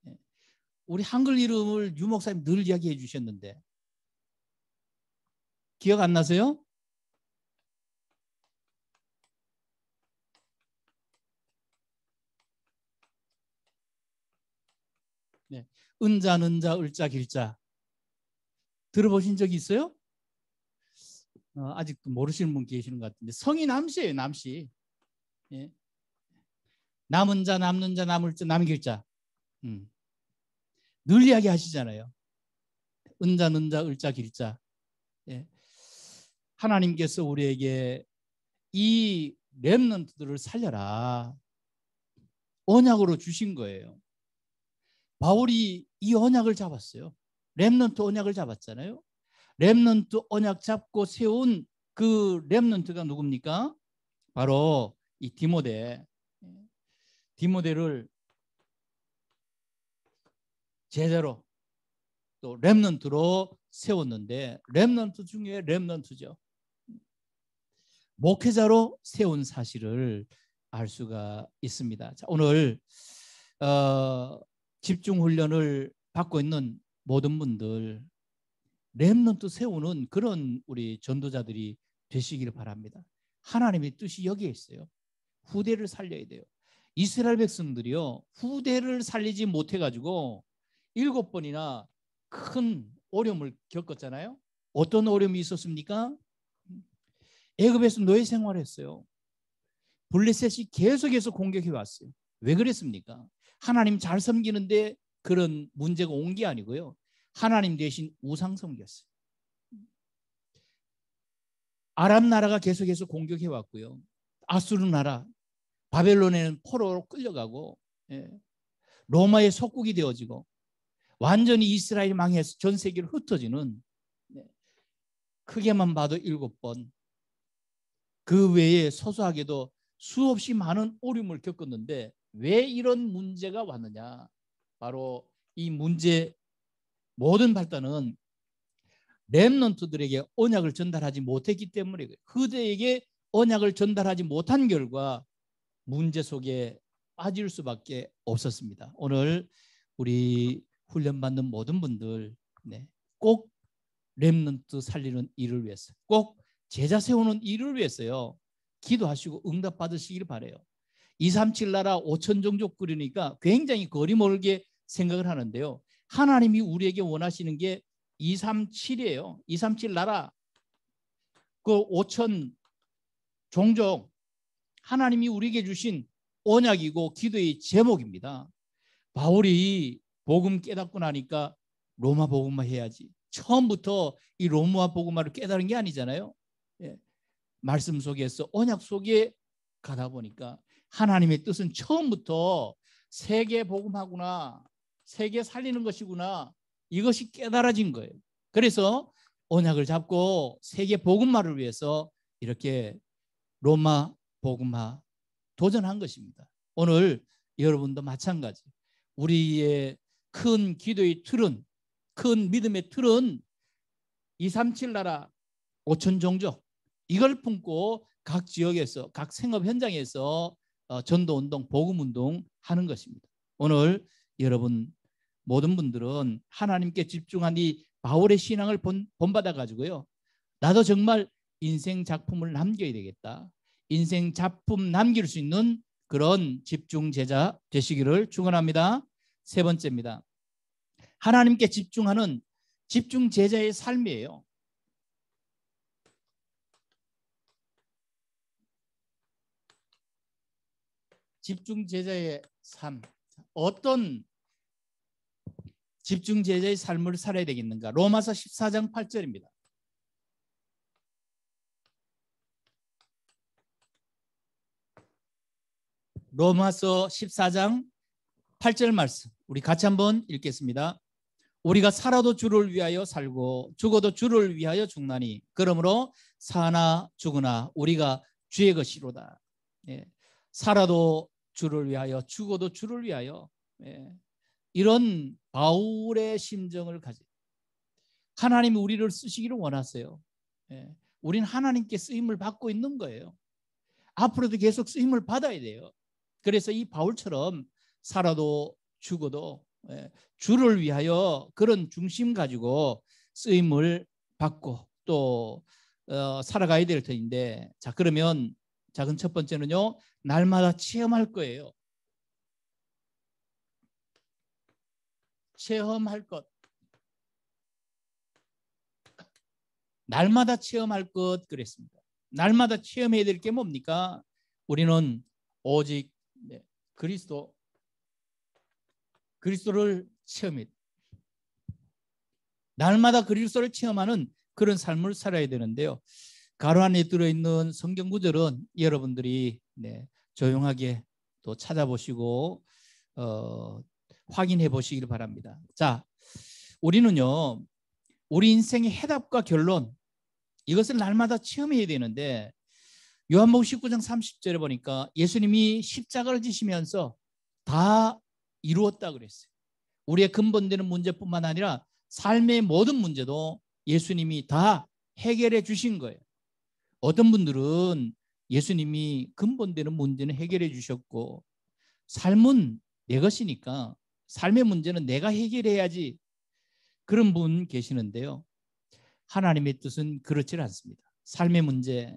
예, 우리 한글 이름을 유목사님 늘 이야기해 주셨는데 기억 안 나세요? 은자, 는자, 을자, 길자. 들어보신 적 있어요? 어, 아직 모르시는 분 계시는 것 같은데 성이 남씨예요 남씨 예. 남은 자 남는 자 남을 자 남길 자 음. 늘 이야기 하시잖아요 은자 는자 을자 길자 예. 하나님께서 우리에게 이 렘넌트들을 살려라 언약으로 주신 거예요 바울이 이 언약을 잡았어요. 렘넌트 언약을 잡았잖아요. 렘넌트 언약 잡고 세운 그 렘넌트가 누굽니까? 바로 이 디모데. 디모데를 제대로 또 렘넌트로 세웠는데 렘넌트 중에 렘넌트죠. 목회자로 세운 사실을 알 수가 있습니다. 자, 오늘 어, 집중 훈련을 받고 있는 모든 분들 렘넌트 세우는 그런 우리 전도자들이 되시기를 바랍니다. 하나님의 뜻이 여기에 있어요. 후대를 살려야 돼요. 이스라엘 백성들이요 후대를 살리지 못해 가지고 일곱 번이나 큰 어려움을 겪었잖아요. 어떤 어려움이 있었습니까? 애굽에서 노예 생활했어요. 블레셋이 계속해서 공격해 왔어요. 왜 그랬습니까? 하나님 잘 섬기는데 그런 문제가 온 게 아니고요. 하나님 대신 우상 섬겼어요. 아랍 나라가 계속해서 공격해 왔고요. 아수르 나라, 바벨론에는 포로로 끌려가고 예. 로마의 속국이 되어지고 완전히 이스라엘 망해서 전 세계로 흩어지는 예. 크게만 봐도 일곱 번그 외에 소소하게도 수없이 많은 어려움을 겪었는데 왜 이런 문제가 왔느냐? 바로 이 문제 모든 발단은 렘넌트들에게 언약을 전달하지 못했기 때문에 그대에게 언약을 전달하지 못한 결과 문제 속에 빠질 수밖에 없었습니다. 오늘 우리 훈련받는 모든 분들 네, 꼭 렘넌트 살리는 일을 위해서 꼭 제자 세우는 일을 위해서요. 기도하시고 응답 받으시길 바래요. 237 나라 5천 종족 그러니까 굉장히 거리 멀게 생각을 하는데요. 하나님이 우리에게 원하시는 게 237이에요. 237 나라 그 5천 종족 하나님이 우리에게 주신 언약이고 기도의 제목입니다. 바울이 복음 깨닫고 나니까 로마 복음만 해야지. 처음부터 이 로마 복음만을 깨달은 게 아니잖아요. 예. 말씀 속에서 언약 속에 가다 보니까 하나님의 뜻은 처음부터 세계 복음하구나 세계 살리는 것이구나 이것이 깨달아진 거예요. 그래서 언약을 잡고 세계 복음화를 위해서 이렇게 로마 복음화 도전한 것입니다. 오늘 여러분도 마찬가지. 우리의 큰 기도의 틀은 큰 믿음의 틀은 237 나라 5천 종족 이걸 품고 각 지역에서 각 생업 현장에서 어, 전도 운동, 복음 운동 하는 것입니다. 오늘 여러분 모든 분들은 하나님께 집중한 이 바울의 신앙을 본, 본받아 가지고요. 나도 정말 인생 작품을 남겨야 되겠다. 인생 작품 남길 수 있는 그런 집중 제자 되시기를 축원합니다. 세 번째입니다. 하나님께 집중하는 집중 제자의 삶이에요. 집중 제자의 삶. 어떤 집중 제자의 삶을 살아야 되겠는가? 로마서 14장 8절입니다. 로마서 14장 8절 말씀 우리 같이 한번 읽겠습니다. 우리가 살아도 주를 위하여 살고 죽어도 주를 위하여 죽나니 그러므로 사나 죽으나 우리가 주의 것이로다. 예. 살아도 주를 위하여 죽어도 주를 위하여 예. 이런 바울의 심정을 가지 하나님이 우리를 쓰시기를 원하세요. 예. 우린 하나님께 쓰임을 받고 있는 거예요. 앞으로도 계속 쓰임을 받아야 돼요. 그래서 이 바울처럼 살아도 죽어도 예. 주를 위하여 그런 중심 가지고 쓰임을 받고 또 어, 살아가야 될터데자 그러면 작은 첫 번째는요. 날마다 체험할 거예요. 체험할 것. 날마다 체험할 것 그랬습니다. 날마다 체험해야 될 게 뭡니까? 우리는 오직 네, 그리스도 그리스도를 체험해 날마다 그리스도를 체험하는 그런 삶을 살아야 되는데요. 가로 안에 들어있는 성경 구절은 여러분들이 네, 조용하게 또 찾아보시고 어, 확인해 보시길 바랍니다. 자, 우리는요, 우리 인생의 해답과 결론 이것을 날마다 체험해야 되는데 요한복음 19장 30절에 보니까 예수님이 십자가를 지시면서 다 이루었다 그랬어요. 우리의 근본되는 문제뿐만 아니라 삶의 모든 문제도 예수님이 다 해결해 주신 거예요. 어떤 분들은 예수님이 근본되는 문제는 해결해 주셨고 삶은 내 것이니까 삶의 문제는 내가 해결해야지 그런 분 계시는데요. 하나님의 뜻은 그렇지 않습니다. 삶의 문제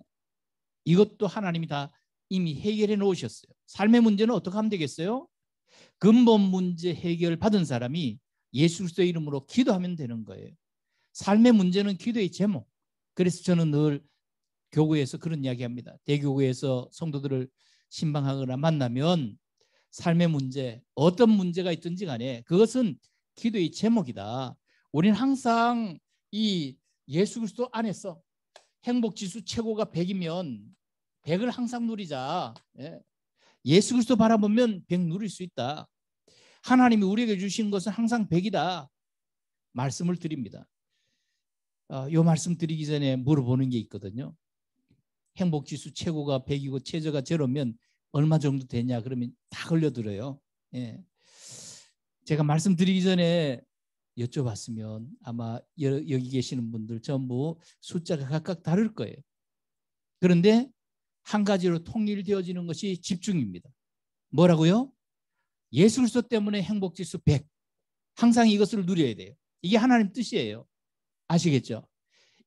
이것도 하나님이 다 이미 해결해 놓으셨어요. 삶의 문제는 어떻게 하면 되겠어요? 근본 문제 해결 받은 사람이 예수 그리스도의 이름으로 기도하면 되는 거예요. 삶의 문제는 기도의 제목. 그래서 저는 늘 교구에서 그런 이야기합니다. 대교구에서 성도들을 신방하거나 만나면 삶의 문제, 어떤 문제가 있든지 간에 그것은 기도의 제목이다. 우리는 항상 이 예수 그리스도 안에서 행복 지수 최고가 100이면 100을 항상 누리자. 예. 예수 그리스도 바라보면 100 누릴 수 있다. 하나님이 우리에게 주신 것은 항상 100이다. 말씀을 드립니다. 이 아, 말씀 드리기 전에 물어보는 게 있거든요. 행복지수 최고가 100이고 최저가 제로면 얼마 정도 되냐 그러면 다 걸려들어요. 예. 제가 말씀드리기 전에 여쭤봤으면 아마 여기 계시는 분들 전부 숫자가 각각 다를 거예요. 그런데 한 가지로 통일되어지는 것이 집중입니다. 뭐라고요? 예술소 때문에 행복지수 100. 항상 이것을 누려야 돼요. 이게 하나님 뜻이에요. 아시겠죠?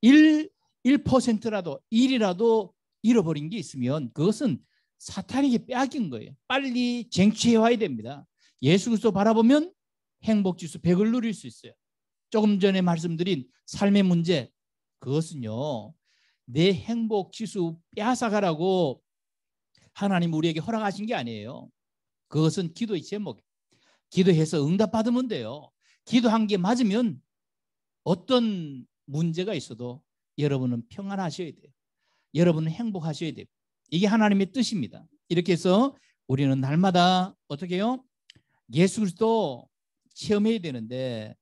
1, 1%라도, 1이라도 잃어버린 게 있으면 그것은 사탄에게 빼앗긴 거예요. 빨리 쟁취해 와야 됩니다. 예수 그리스도 바라보면 행복지수 100을 누릴 수 있어요. 조금 전에 말씀드린 삶의 문제 그것은요. 내 행복지수 빼앗아가라고 하나님 우리에게 허락하신 게 아니에요. 그것은 기도의 제목. 기도해서 응답받으면 돼요. 기도한 게 맞으면 어떤 문제가 있어도 여러분은 평안하셔야 돼요. 여러분은 행복하셔야 돼요. 이게 하나님의 뜻입니다. 이렇게 해서 우리는 날마다 어떻게 해요? 예수 그리스도 체험해야 되는데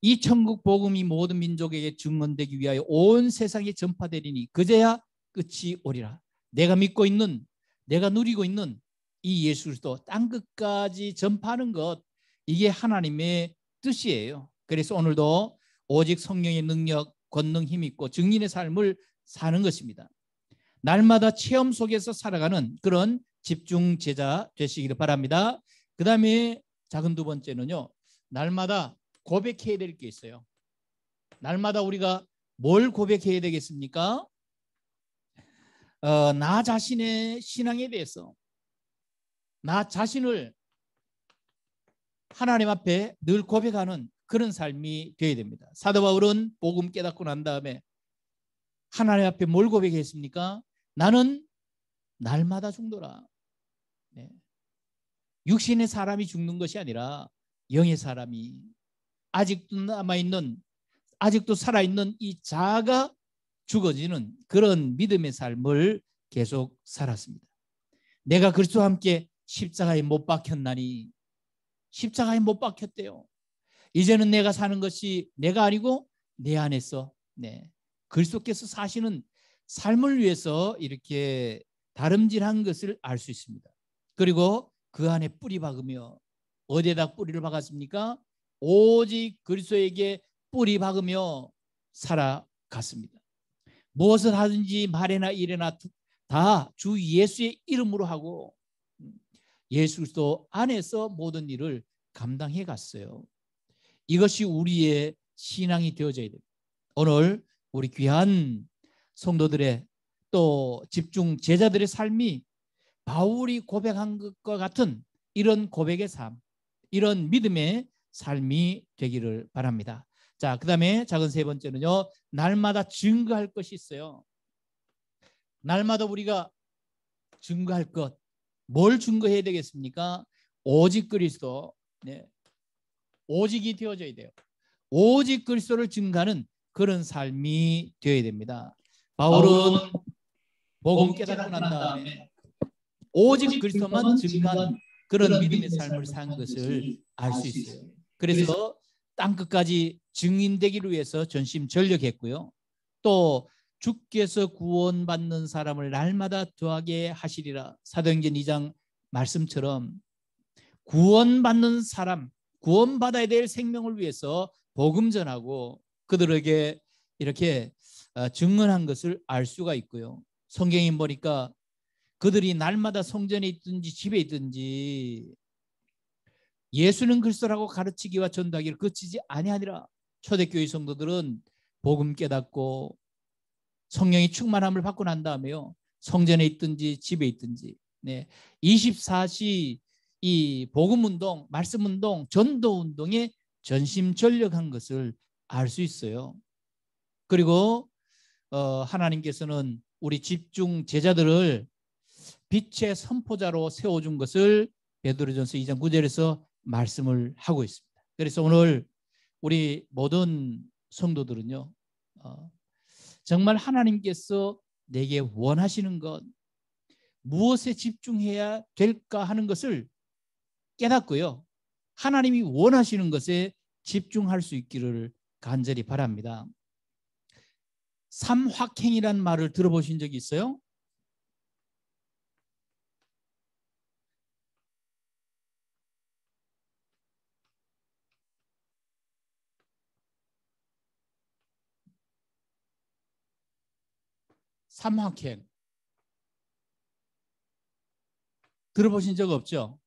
이 천국 복음이 모든 민족에게 증언되기 위하여 온 세상에 전파되리니 그제야 끝이 오리라. 내가 믿고 있는 내가 누리고 있는 이 예수 그리스도 땅 끝까지 전파하는 것 이게 하나님의 뜻이에요. 그래서 오늘도 오직 성령의 능력, 권능, 힘 있고 증인의 삶을 사는 것입니다. 날마다 체험 속에서 살아가는 그런 집중 제자 되시기를 바랍니다. 그 다음에 작은 두 번째는요. 날마다 고백해야 될 게 있어요. 날마다 우리가 뭘 고백해야 되겠습니까? 어, 나 자신의 신앙에 대해서 나 자신을 하나님 앞에 늘 고백하는 그런 삶이 되어야 됩니다. 사도 바울은 복음 깨닫고 난 다음에 하나님 앞에 뭘 고백했습니까? 나는 날마다 죽노라. 네. 육신의 사람이 죽는 것이 아니라 영의 사람이 아직도 남아있는 아직도 살아있는 이 자아가 죽어지는 그런 믿음의 삶을 계속 살았습니다. 내가 그리스도와 함께 십자가에 못 박혔나니 십자가에 못 박혔대요. 이제는 내가 사는 것이 내가 아니고 내 안에서 네. 그리스도께서 사시는 삶을 위해서 이렇게 다름질한 것을 알 수 있습니다. 그리고 그 안에 뿌리 박으며 어디에다 뿌리를 박았습니까? 오직 그리스도에게 뿌리 박으며 살아갔습니다. 무엇을 하든지 말이나 일이나 다 주 예수의 이름으로 하고 예수 그리스도 안에서 모든 일을 감당해 갔어요. 이것이 우리의 신앙이 되어져야 됩니다. 오늘 우리 귀한 성도들의 또 집중 제자들의 삶이 바울이 고백한 것과 같은 이런 고백의 삶, 이런 믿음의 삶이 되기를 바랍니다. 자, 그 다음에 작은 세 번째는요. 날마다 증거할 것이 있어요. 날마다 우리가 증거할 것. 뭘 증거해야 되겠습니까? 오직 그리스도. 네. 오직이 되어져야 돼요. 오직 그리스도를 증가하는 그런 삶이 되어야 됩니다. 바울은 복음 깨닫고 난 다음에 오직 그리스도만 증거한 그런 믿음의 삶을 산 것을 알 수 있어요. 그래서 땅 끝까지 증인되기를 위해서 전심 전력했고요. 또 주께서 구원받는 사람을 날마다 더하게 하시리라. 사도행전 2장 말씀처럼 구원받는 사람, 구원받아야 될 생명을 위해서 복음 전하고 그들에게 이렇게 어, 증언한 것을 알 수가 있고요. 성경이 보니까 그들이 날마다 성전에 있든지 집에 있든지 예수는 그리스도라고 가르치기와 전도하기를 그치지 아니하니라. 초대교회 성도들은 복음 깨닫고 성령의 충만함을 받고 난 다음에요. 성전에 있든지 집에 있든지 네. 24시 이 복음 운동, 말씀 운동, 전도 운동에 전심 전력한 것을 알수 있어요. 그리고 어, 하나님께서는 우리 집중 제자들을 빛의 선포자로 세워준 것을 베드로전서 2장 9절에서 말씀을 하고 있습니다. 그래서 오늘 우리 모든 성도들은요, 어, 정말 하나님께서 내게 원하시는 것, 무엇에 집중해야 될까 하는 것을 깨닫고요. 하나님이 원하시는 것에 집중할 수 있기를 간절히 바랍니다. 삼확행이란 말을 들어보신 적이 있어요? 삼확행 들어보신 적 없죠?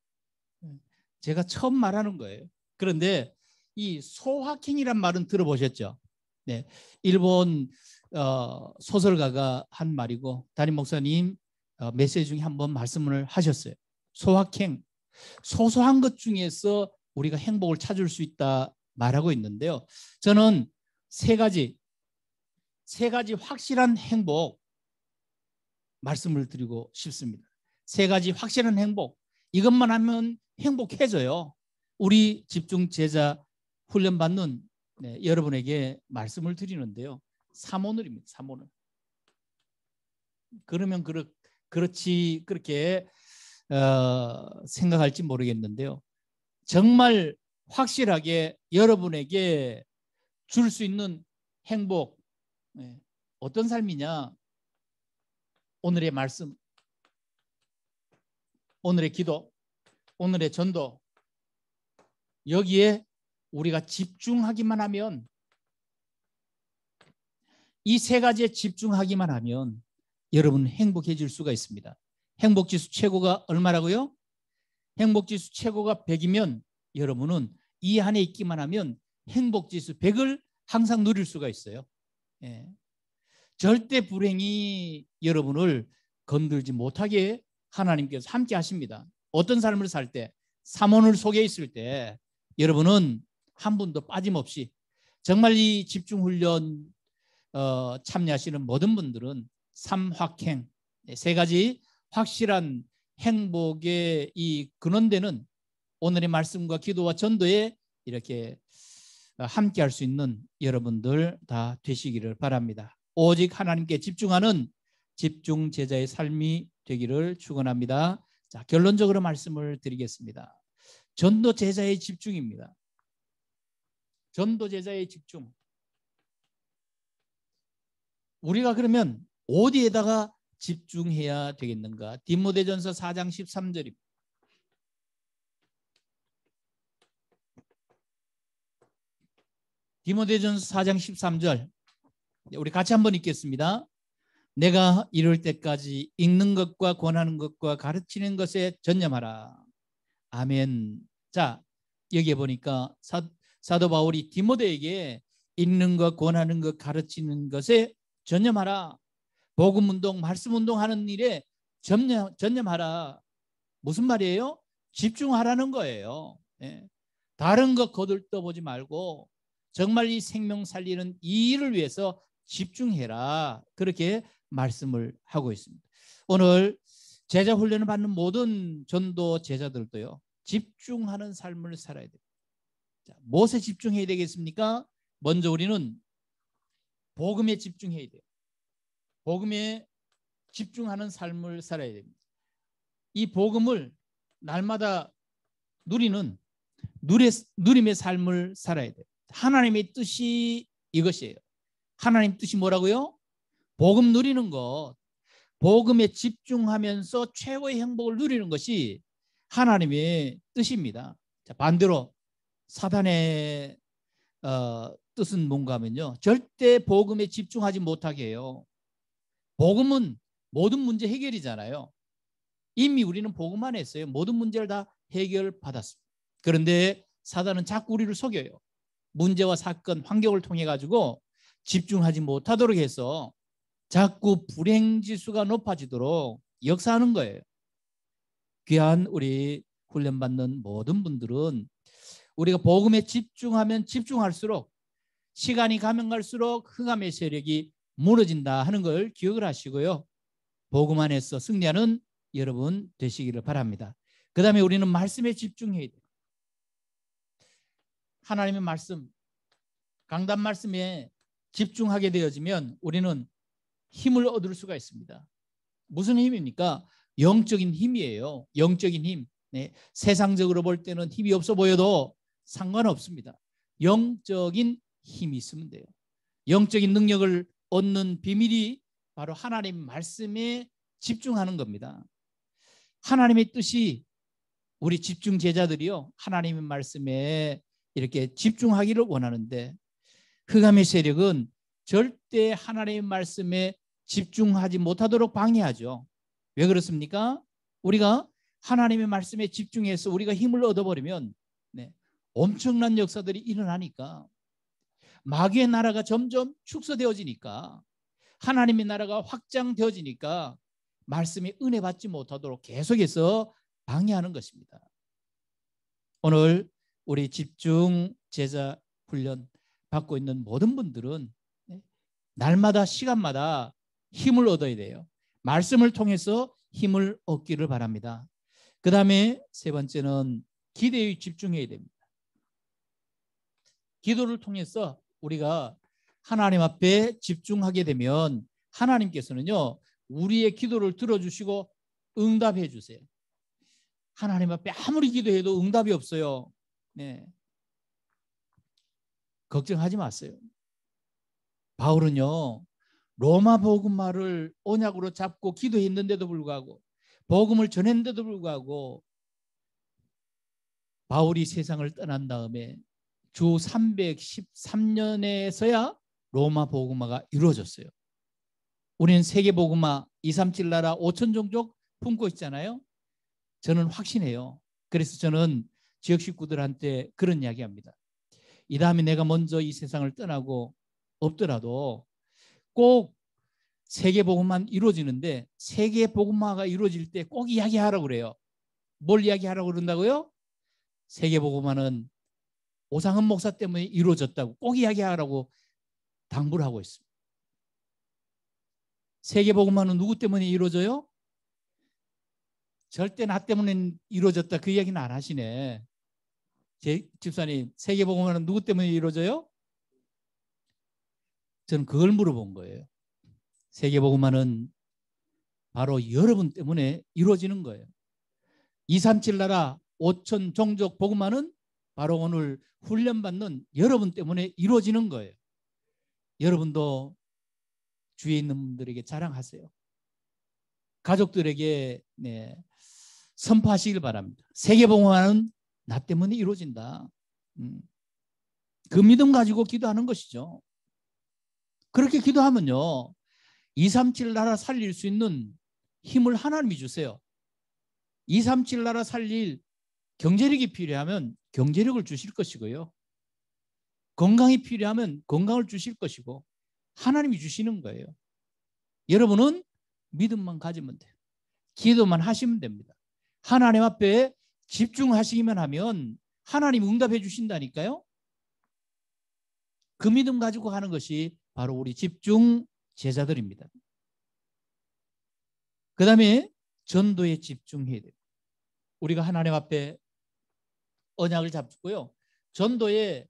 제가 처음 말하는 거예요. 그런데 이 소확행이란 말은 들어보셨죠? 네, 일본 어, 소설가가 한 말이고 담임 목사님 어, 메시지 중에 한번 말씀을 하셨어요. 소확행, 소소한 것 중에서 우리가 행복을 찾을 수 있다 말하고 있는데요. 저는 세 가지, 세 가지 확실한 행복 말씀을 드리고 싶습니다. 세 가지 확실한 행복, 이것만 하면 행복해져요. 우리 집중 제자 훈련받는 네, 여러분에게 말씀을 드리는데요. 삼오늘입니다. 삼오늘. 그러면 그렇, 그렇지 그렇게 어, 생각할지 모르겠는데요. 정말 확실하게 여러분에게 줄 수 있는 행복 네, 어떤 삶이냐 오늘의 말씀 오늘의 기도 오늘의 전도 여기에 우리가 집중하기만 하면 이 세 가지에 집중하기만 하면 여러분 행복해질 수가 있습니다. 행복지수 최고가 얼마라고요? 행복지수 최고가 100이면 여러분은 이 안에 있기만 하면 행복지수 100을 항상 누릴 수가 있어요. 예. 절대 불행이 여러분을 건들지 못하게 하나님께서 함께 하십니다. 어떤 삶을 살 때, 삼원을 속에 있을 때 여러분은 한 분도 빠짐없이 정말 이 집중훈련 어, 참여하시는 모든 분들은 삼확행 네, 세 가지 확실한 행복의 이 근원되는 오늘의 말씀과 기도와 전도에 이렇게 어, 함께 할 수 있는 여러분들 다 되시기를 바랍니다. 오직 하나님께 집중하는 집중 제자의 삶이 되기를 축원합니다. 자, 결론적으로 말씀을 드리겠습니다. 전도 제자의 집중입니다. 전도 제자의 집중. 우리가 그러면 어디에다가 집중해야 되겠는가? 디모데전서 4장 13절입니다. 디모데전서 4장 13절. 우리 같이 한번 읽겠습니다. 내가 이럴 때까지 읽는 것과 권하는 것과 가르치는 것에 전념하라. 아멘. 자, 여기에 보니까 사도 바울이 디모데에게 있는 것, 권하는 것, 가르치는 것에 전념하라. 복음 운동, 말씀 운동 하는 일에 전념, 전념하라. 무슨 말이에요? 집중하라는 거예요. 예. 다른 것 거들떠보지 말고 정말 이 생명 살리는 이 일을 위해서 집중해라. 그렇게 말씀을 하고 있습니다. 오늘 제자 훈련을 받는 모든 전도 제자들도요. 집중하는 삶을 살아야 됩니다. 자, 무엇에 집중해야 되겠습니까? 먼저 우리는 복음에 집중해야 돼요. 복음에 집중하는 삶을 살아야 됩니다. 이 복음을 날마다 누리는 누리, 누림의 삶을 살아야 돼요. 하나님의 뜻이 이것이에요. 하나님 뜻이 뭐라고요? 복음 누리는 것, 복음에 집중하면서 최고의 행복을 누리는 것이 하나님의 뜻입니다. 자, 반대로 사단의 어, 뜻은 뭔가 하면요. 절대 복음에 집중하지 못하게 해요. 복음은 모든 문제 해결이잖아요. 이미 우리는 복음 안에 있어요. 모든 문제를 다 해결받았습니다. 그런데 사단은 자꾸 우리를 속여요. 문제와 사건, 환경을 통해 가지고 집중하지 못하도록 해서 자꾸 불행 지수가 높아지도록 역사하는 거예요. 귀한 우리 훈련받는 모든 분들은 우리가 복음에 집중하면 집중할수록 시간이 가면 갈수록 흑암의 세력이 무너진다 하는 걸 기억을 하시고요. 복음 안에서 승리하는 여러분 되시기를 바랍니다. 그 다음에 우리는 말씀에 집중해야 돼요. 하나님의 말씀, 강단 말씀에 집중하게 되어지면 우리는 힘을 얻을 수가 있습니다. 무슨 힘입니까? 영적인 힘이에요. 영적인 힘. 네. 세상적으로 볼 때는 힘이 없어 보여도 상관없습니다. 영적인 힘이 있으면 돼요. 영적인 능력을 얻는 비밀이 바로 하나님 말씀에 집중하는 겁니다. 하나님의 뜻이 우리 집중 제자들이요. 하나님의 말씀에 이렇게 집중하기를 원하는데 흑암의 세력은 절대 하나님의 말씀에 집중하지 못하도록 방해하죠. 왜 그렇습니까? 우리가 하나님의 말씀에 집중해서 우리가 힘을 얻어버리면 엄청난 역사들이 일어나니까 마귀의 나라가 점점 축소되어지니까 하나님의 나라가 확장되어지니까 말씀이 은혜 받지 못하도록 계속해서 방해하는 것입니다. 오늘 우리 집중 제자 훈련 받고 있는 모든 분들은 날마다 시간마다 힘을 얻어야 돼요. 말씀을 통해서 힘을 얻기를 바랍니다. 그 다음에 세 번째는 기대에 집중해야 됩니다. 기도를 통해서 우리가 하나님 앞에 집중하게 되면 하나님께서는요 우리의 기도를 들어주시고 응답해 주세요. 하나님 앞에 아무리 기도해도 응답이 없어요. 네. 걱정하지 마세요. 바울은요 로마 복음말을 언약으로 잡고 기도했는데도 불구하고 복음을 전했는데도 불구하고 바울이 세상을 떠난 다음에 주 313년에서야 로마 복음화가 이루어졌어요. 우리는 세계 복음화 237 나라 5천 종족 품고 있잖아요. 저는 확신해요. 그래서 저는 지역 식구들한테 그런 이야기합니다. 이 다음에 내가 먼저 이 세상을 떠나고 없더라도 꼭 세계 복음만 이루어지는데 세계 복음화가 이루어질 때 꼭 이야기하라고 그래요. 뭘 이야기하라고 그런다고요? 세계 복음화는 오상은 목사 때문에 이루어졌다고 꼭 이야기하라고 당부를 하고 있습니다. 세계복음화는 누구 때문에 이루어져요? 절대 나 때문에 이루어졌다 그 이야기는 안 하시네. 제 집사님 세계복음화는 누구 때문에 이루어져요? 저는 그걸 물어본 거예요. 세계복음화는 바로 여러분 때문에 이루어지는 거예요. 237 나라 5천 종족 복음화는 바로 오늘 훈련받는 여러분 때문에 이루어지는 거예요. 여러분도 주위에 있는 분들에게 자랑하세요. 가족들에게 네, 선포하시길 바랍니다. 세계봉화는 나 때문에 이루어진다. 음. 그 믿음 가지고 기도하는 것이죠. 그렇게 기도하면요. 237 나라 살릴 수 있는 힘을 하나님이 주세요. 237 나라 살릴 경제력이 필요하면 경제력을 주실 것이고요. 건강이 필요하면 건강을 주실 것이고 하나님이 주시는 거예요. 여러분은 믿음만 가지면 돼요. 기도만 하시면 됩니다. 하나님 앞에 집중하시기만 하면 하나님 응답해 주신다니까요. 그 믿음 가지고 하는 것이 바로 우리 집중 제자들입니다. 그 다음에 전도에 집중해야 돼요. 우리가 하나님 앞에 언약을 잡고요. 전도에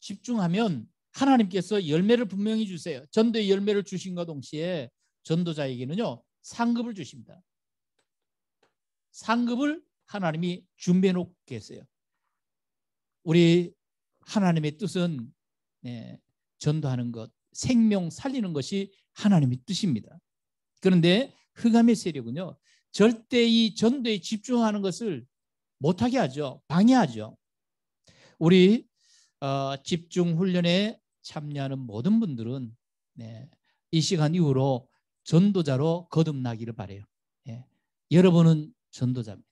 집중하면 하나님께서 열매를 분명히 주세요. 전도의 열매를 주신과 동시에 전도자에게는요. 상급을 주십니다. 상급을 하나님이 준비해 놓겠어요 우리 하나님의 뜻은 네, 전도하는 것, 생명 살리는 것이 하나님의 뜻입니다. 그런데 흑암의 세력은요. 절대 이 전도에 집중하는 것을 못하게 하죠. 방해하죠. 우리 어, 집중 훈련에 참여하는 모든 분들은 네, 이 시간 이후로 전도자로 거듭나기를 바래요. 예, 여러분은 전도자입니다.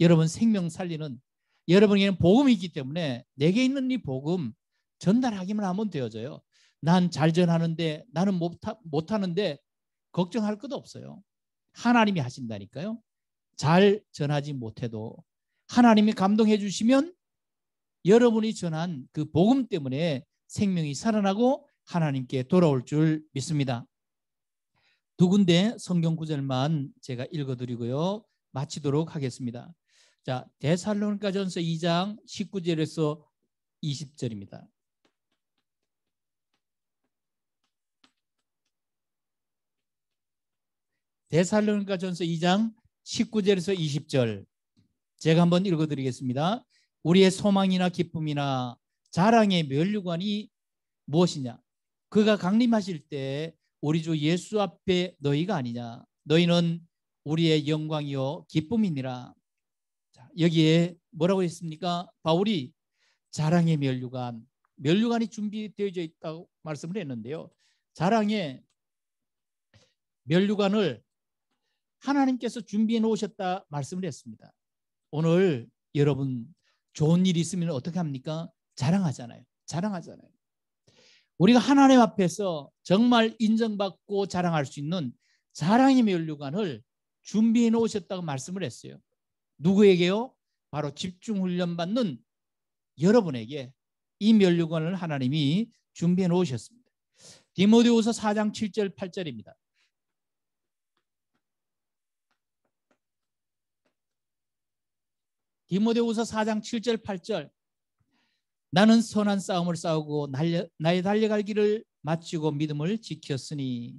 여러분 생명 살리는 여러분에게는 복음이 기 때문에 내게 있는 이 복음 전달하기만 하면 되어져요. 난 잘 전하는데 나는 못하, 못하는데 걱정할 것도 없어요. 하나님이 하신다니까요. 잘 전하지 못해도 하나님이 감동해 주시면 여러분이 전한 그 복음 때문에 생명이 살아나고 하나님께 돌아올 줄 믿습니다. 두 군데 성경 구절만 제가 읽어드리고요. 마치도록 하겠습니다. 자, 대살로니가 전서 2장 19절에서 20절입니다. 대살로니가 전서 2장 19절에서 20절 제가 한번 읽어드리겠습니다. 우리의 소망이나 기쁨이나 자랑의 멸류관이 무엇이냐? 그가 강림하실 때 우리 주 예수 앞에 너희가 아니냐? 너희는 우리의 영광이요 기쁨이니라. 자, 여기에 뭐라고 했습니까? 바울이 자랑의 멸류관, 멸류관이 준비되어 있다고 말씀을 했는데요. 자랑의 멸류관을 하나님께서 준비해 놓으셨다 말씀을 했습니다. 오늘 여러분 좋은 일이 있으면 어떻게 합니까? 자랑하잖아요. 자랑하잖아요. 우리가 하나님 앞에서 정말 인정받고 자랑할 수 있는 자랑의 면류관을 준비해 놓으셨다고 말씀을 했어요. 누구에게요? 바로 집중 훈련 받는 여러분에게 이 면류관을 하나님이 준비해 놓으셨습니다. 디모데후서 4장 7절 8절입니다. 디모데후서 4장 7절 8절 나는 선한 싸움을 싸우고 날려, 나의 달려갈 길을 마치고 믿음을 지켰으니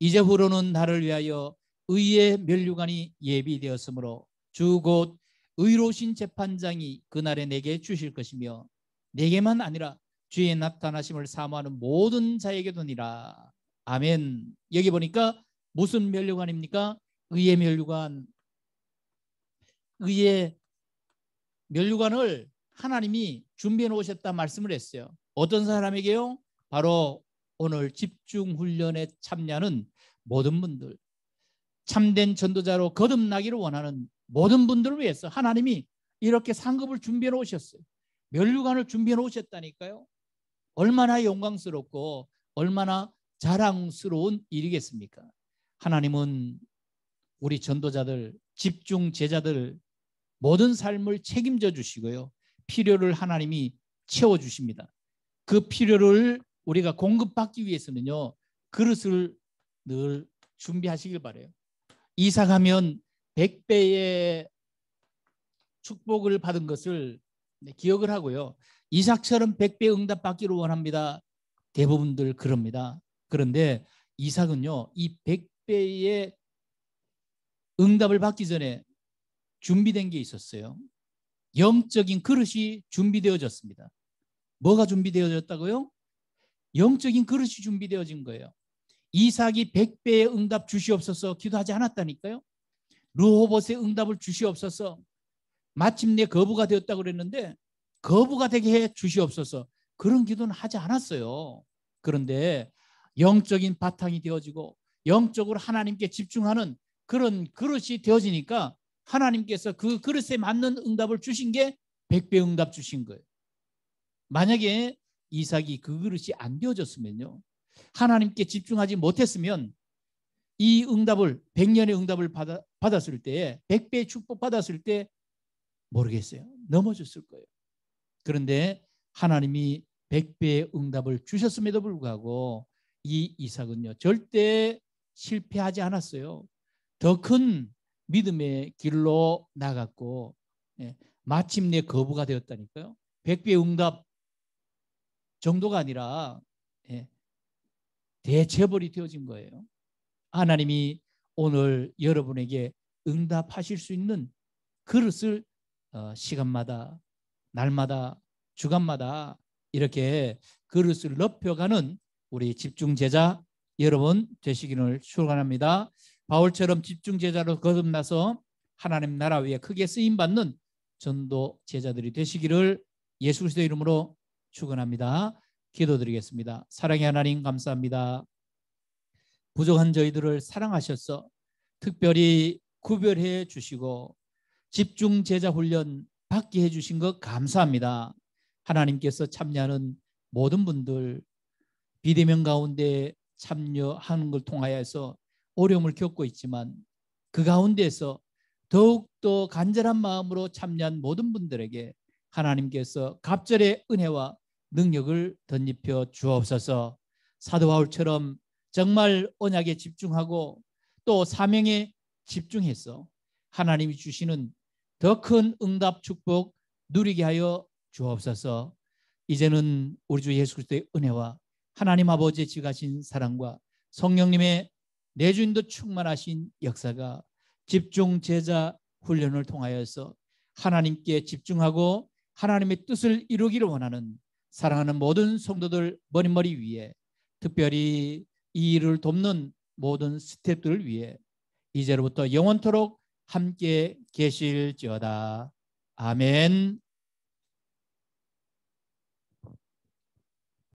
이제후로는 나를 위하여 의의 면류관이 예비되었으므로 주 곧 의로우신 재판장이 그날에 내게 주실 것이며 내게만 아니라 주의 나타나심을 사모하는 모든 자에게도니라 아멘 여기 보니까 무슨 면류관입니까? 의의 면류관 의의 멸류관을 하나님이 준비해 놓으셨다 말씀을 했어요. 어떤 사람에게요? 바로 오늘 집중 훈련에 참여하는 모든 분들, 참된 전도자로 거듭나기를 원하는 모든 분들을 위해서 하나님이 이렇게 상급을 준비해 놓으셨어요. 멸류관을 준비해 놓으셨다니까요. 얼마나 영광스럽고 얼마나 자랑스러운 일이겠습니까? 하나님은 우리 전도자들, 집중 제자들 모든 삶을 책임져 주시고요. 필요를 하나님이 채워 주십니다. 그 필요를 우리가 공급받기 위해서는요. 그릇을 늘 준비하시길 바래요. 이삭하면 100배의 축복을 받은 것을 네, 기억을 하고요. 이삭처럼 100배 응답받기를 원합니다. 대부분들 그럽니다. 그런데 이삭은요. 이 100배의 응답을 받기 전에 준비된 게 있었어요. 영적인 그릇이 준비되어졌습니다. 뭐가 준비되어졌다고요? 영적인 그릇이 준비되어진 거예요. 이삭이 100배의 응답 주시옵소서 기도하지 않았다니까요. 루호봇의 응답을 주시옵소서 마침내 거부가 되었다고 그랬는데 거부가 되게 해 주시옵소서 그런 기도는 하지 않았어요. 그런데 영적인 바탕이 되어지고 영적으로 하나님께 집중하는 그런 그릇이 되어지니까 하나님께서 그 그릇에 맞는 응답을 주신 게 백배 응답 주신 거예요. 만약에 이삭이 그 그릇이 안 되어졌으면요. 하나님께 집중하지 못했으면 이 응답을 백년의 응답을 받아, 받았을 때에 백배 축복 받았을 때 모르겠어요. 넘어졌을 거예요. 그런데 하나님이 백배의 응답을 주셨음에도 불구하고 이 이삭은요. 절대 실패하지 않았어요. 더큰 믿음의 길로 나갔고 예, 마침내 거부가 되었다니까요. 백배 응답 정도가 아니라 예, 대체벌이 되어진 거예요. 하나님이 오늘 여러분에게 응답하실 수 있는 그릇을 어, 시간마다 날마다 주간마다 이렇게 그릇을 넓혀가는 우리 집중 제자 여러분 되시기를 축원합니다. 바울처럼 집중 제자로 거듭나서 하나님 나라 위에 크게 쓰임 받는 전도 제자들이 되시기를 예수 그리스도의 이름으로 축원합니다. 기도드리겠습니다. 사랑의 하나님 감사합니다. 부족한 저희들을 사랑하셔서 특별히 구별해 주시고 집중 제자 훈련 받게 해 주신 것 감사합니다. 하나님께서 참여하는 모든 분들 비대면 가운데 참여하는 걸 통하여서 어려움을 겪고 있지만 그 가운데서 더욱더 간절한 마음으로 참여한 모든 분들에게 하나님께서 갑절의 은혜와 능력을 덧입혀 주옵소서 사도 바울처럼 정말 언약에 집중하고 또 사명에 집중해서 하나님이 주시는 더 큰 응답 축복 누리게 하여 주옵소서 이제는 우리 주 예수 그리스도의 은혜와 하나님 아버지의 지가신 사랑과 성령님의 내주인도 충만하신 역사가 집중 제자 훈련을 통하여서 하나님께 집중하고 하나님의 뜻을 이루기를 원하는 사랑하는 모든 성도들 머리머리 위에 특별히 이 일을 돕는 모든 스텝들을 위해 이제로부터 영원토록 함께 계실지어다. 아멘.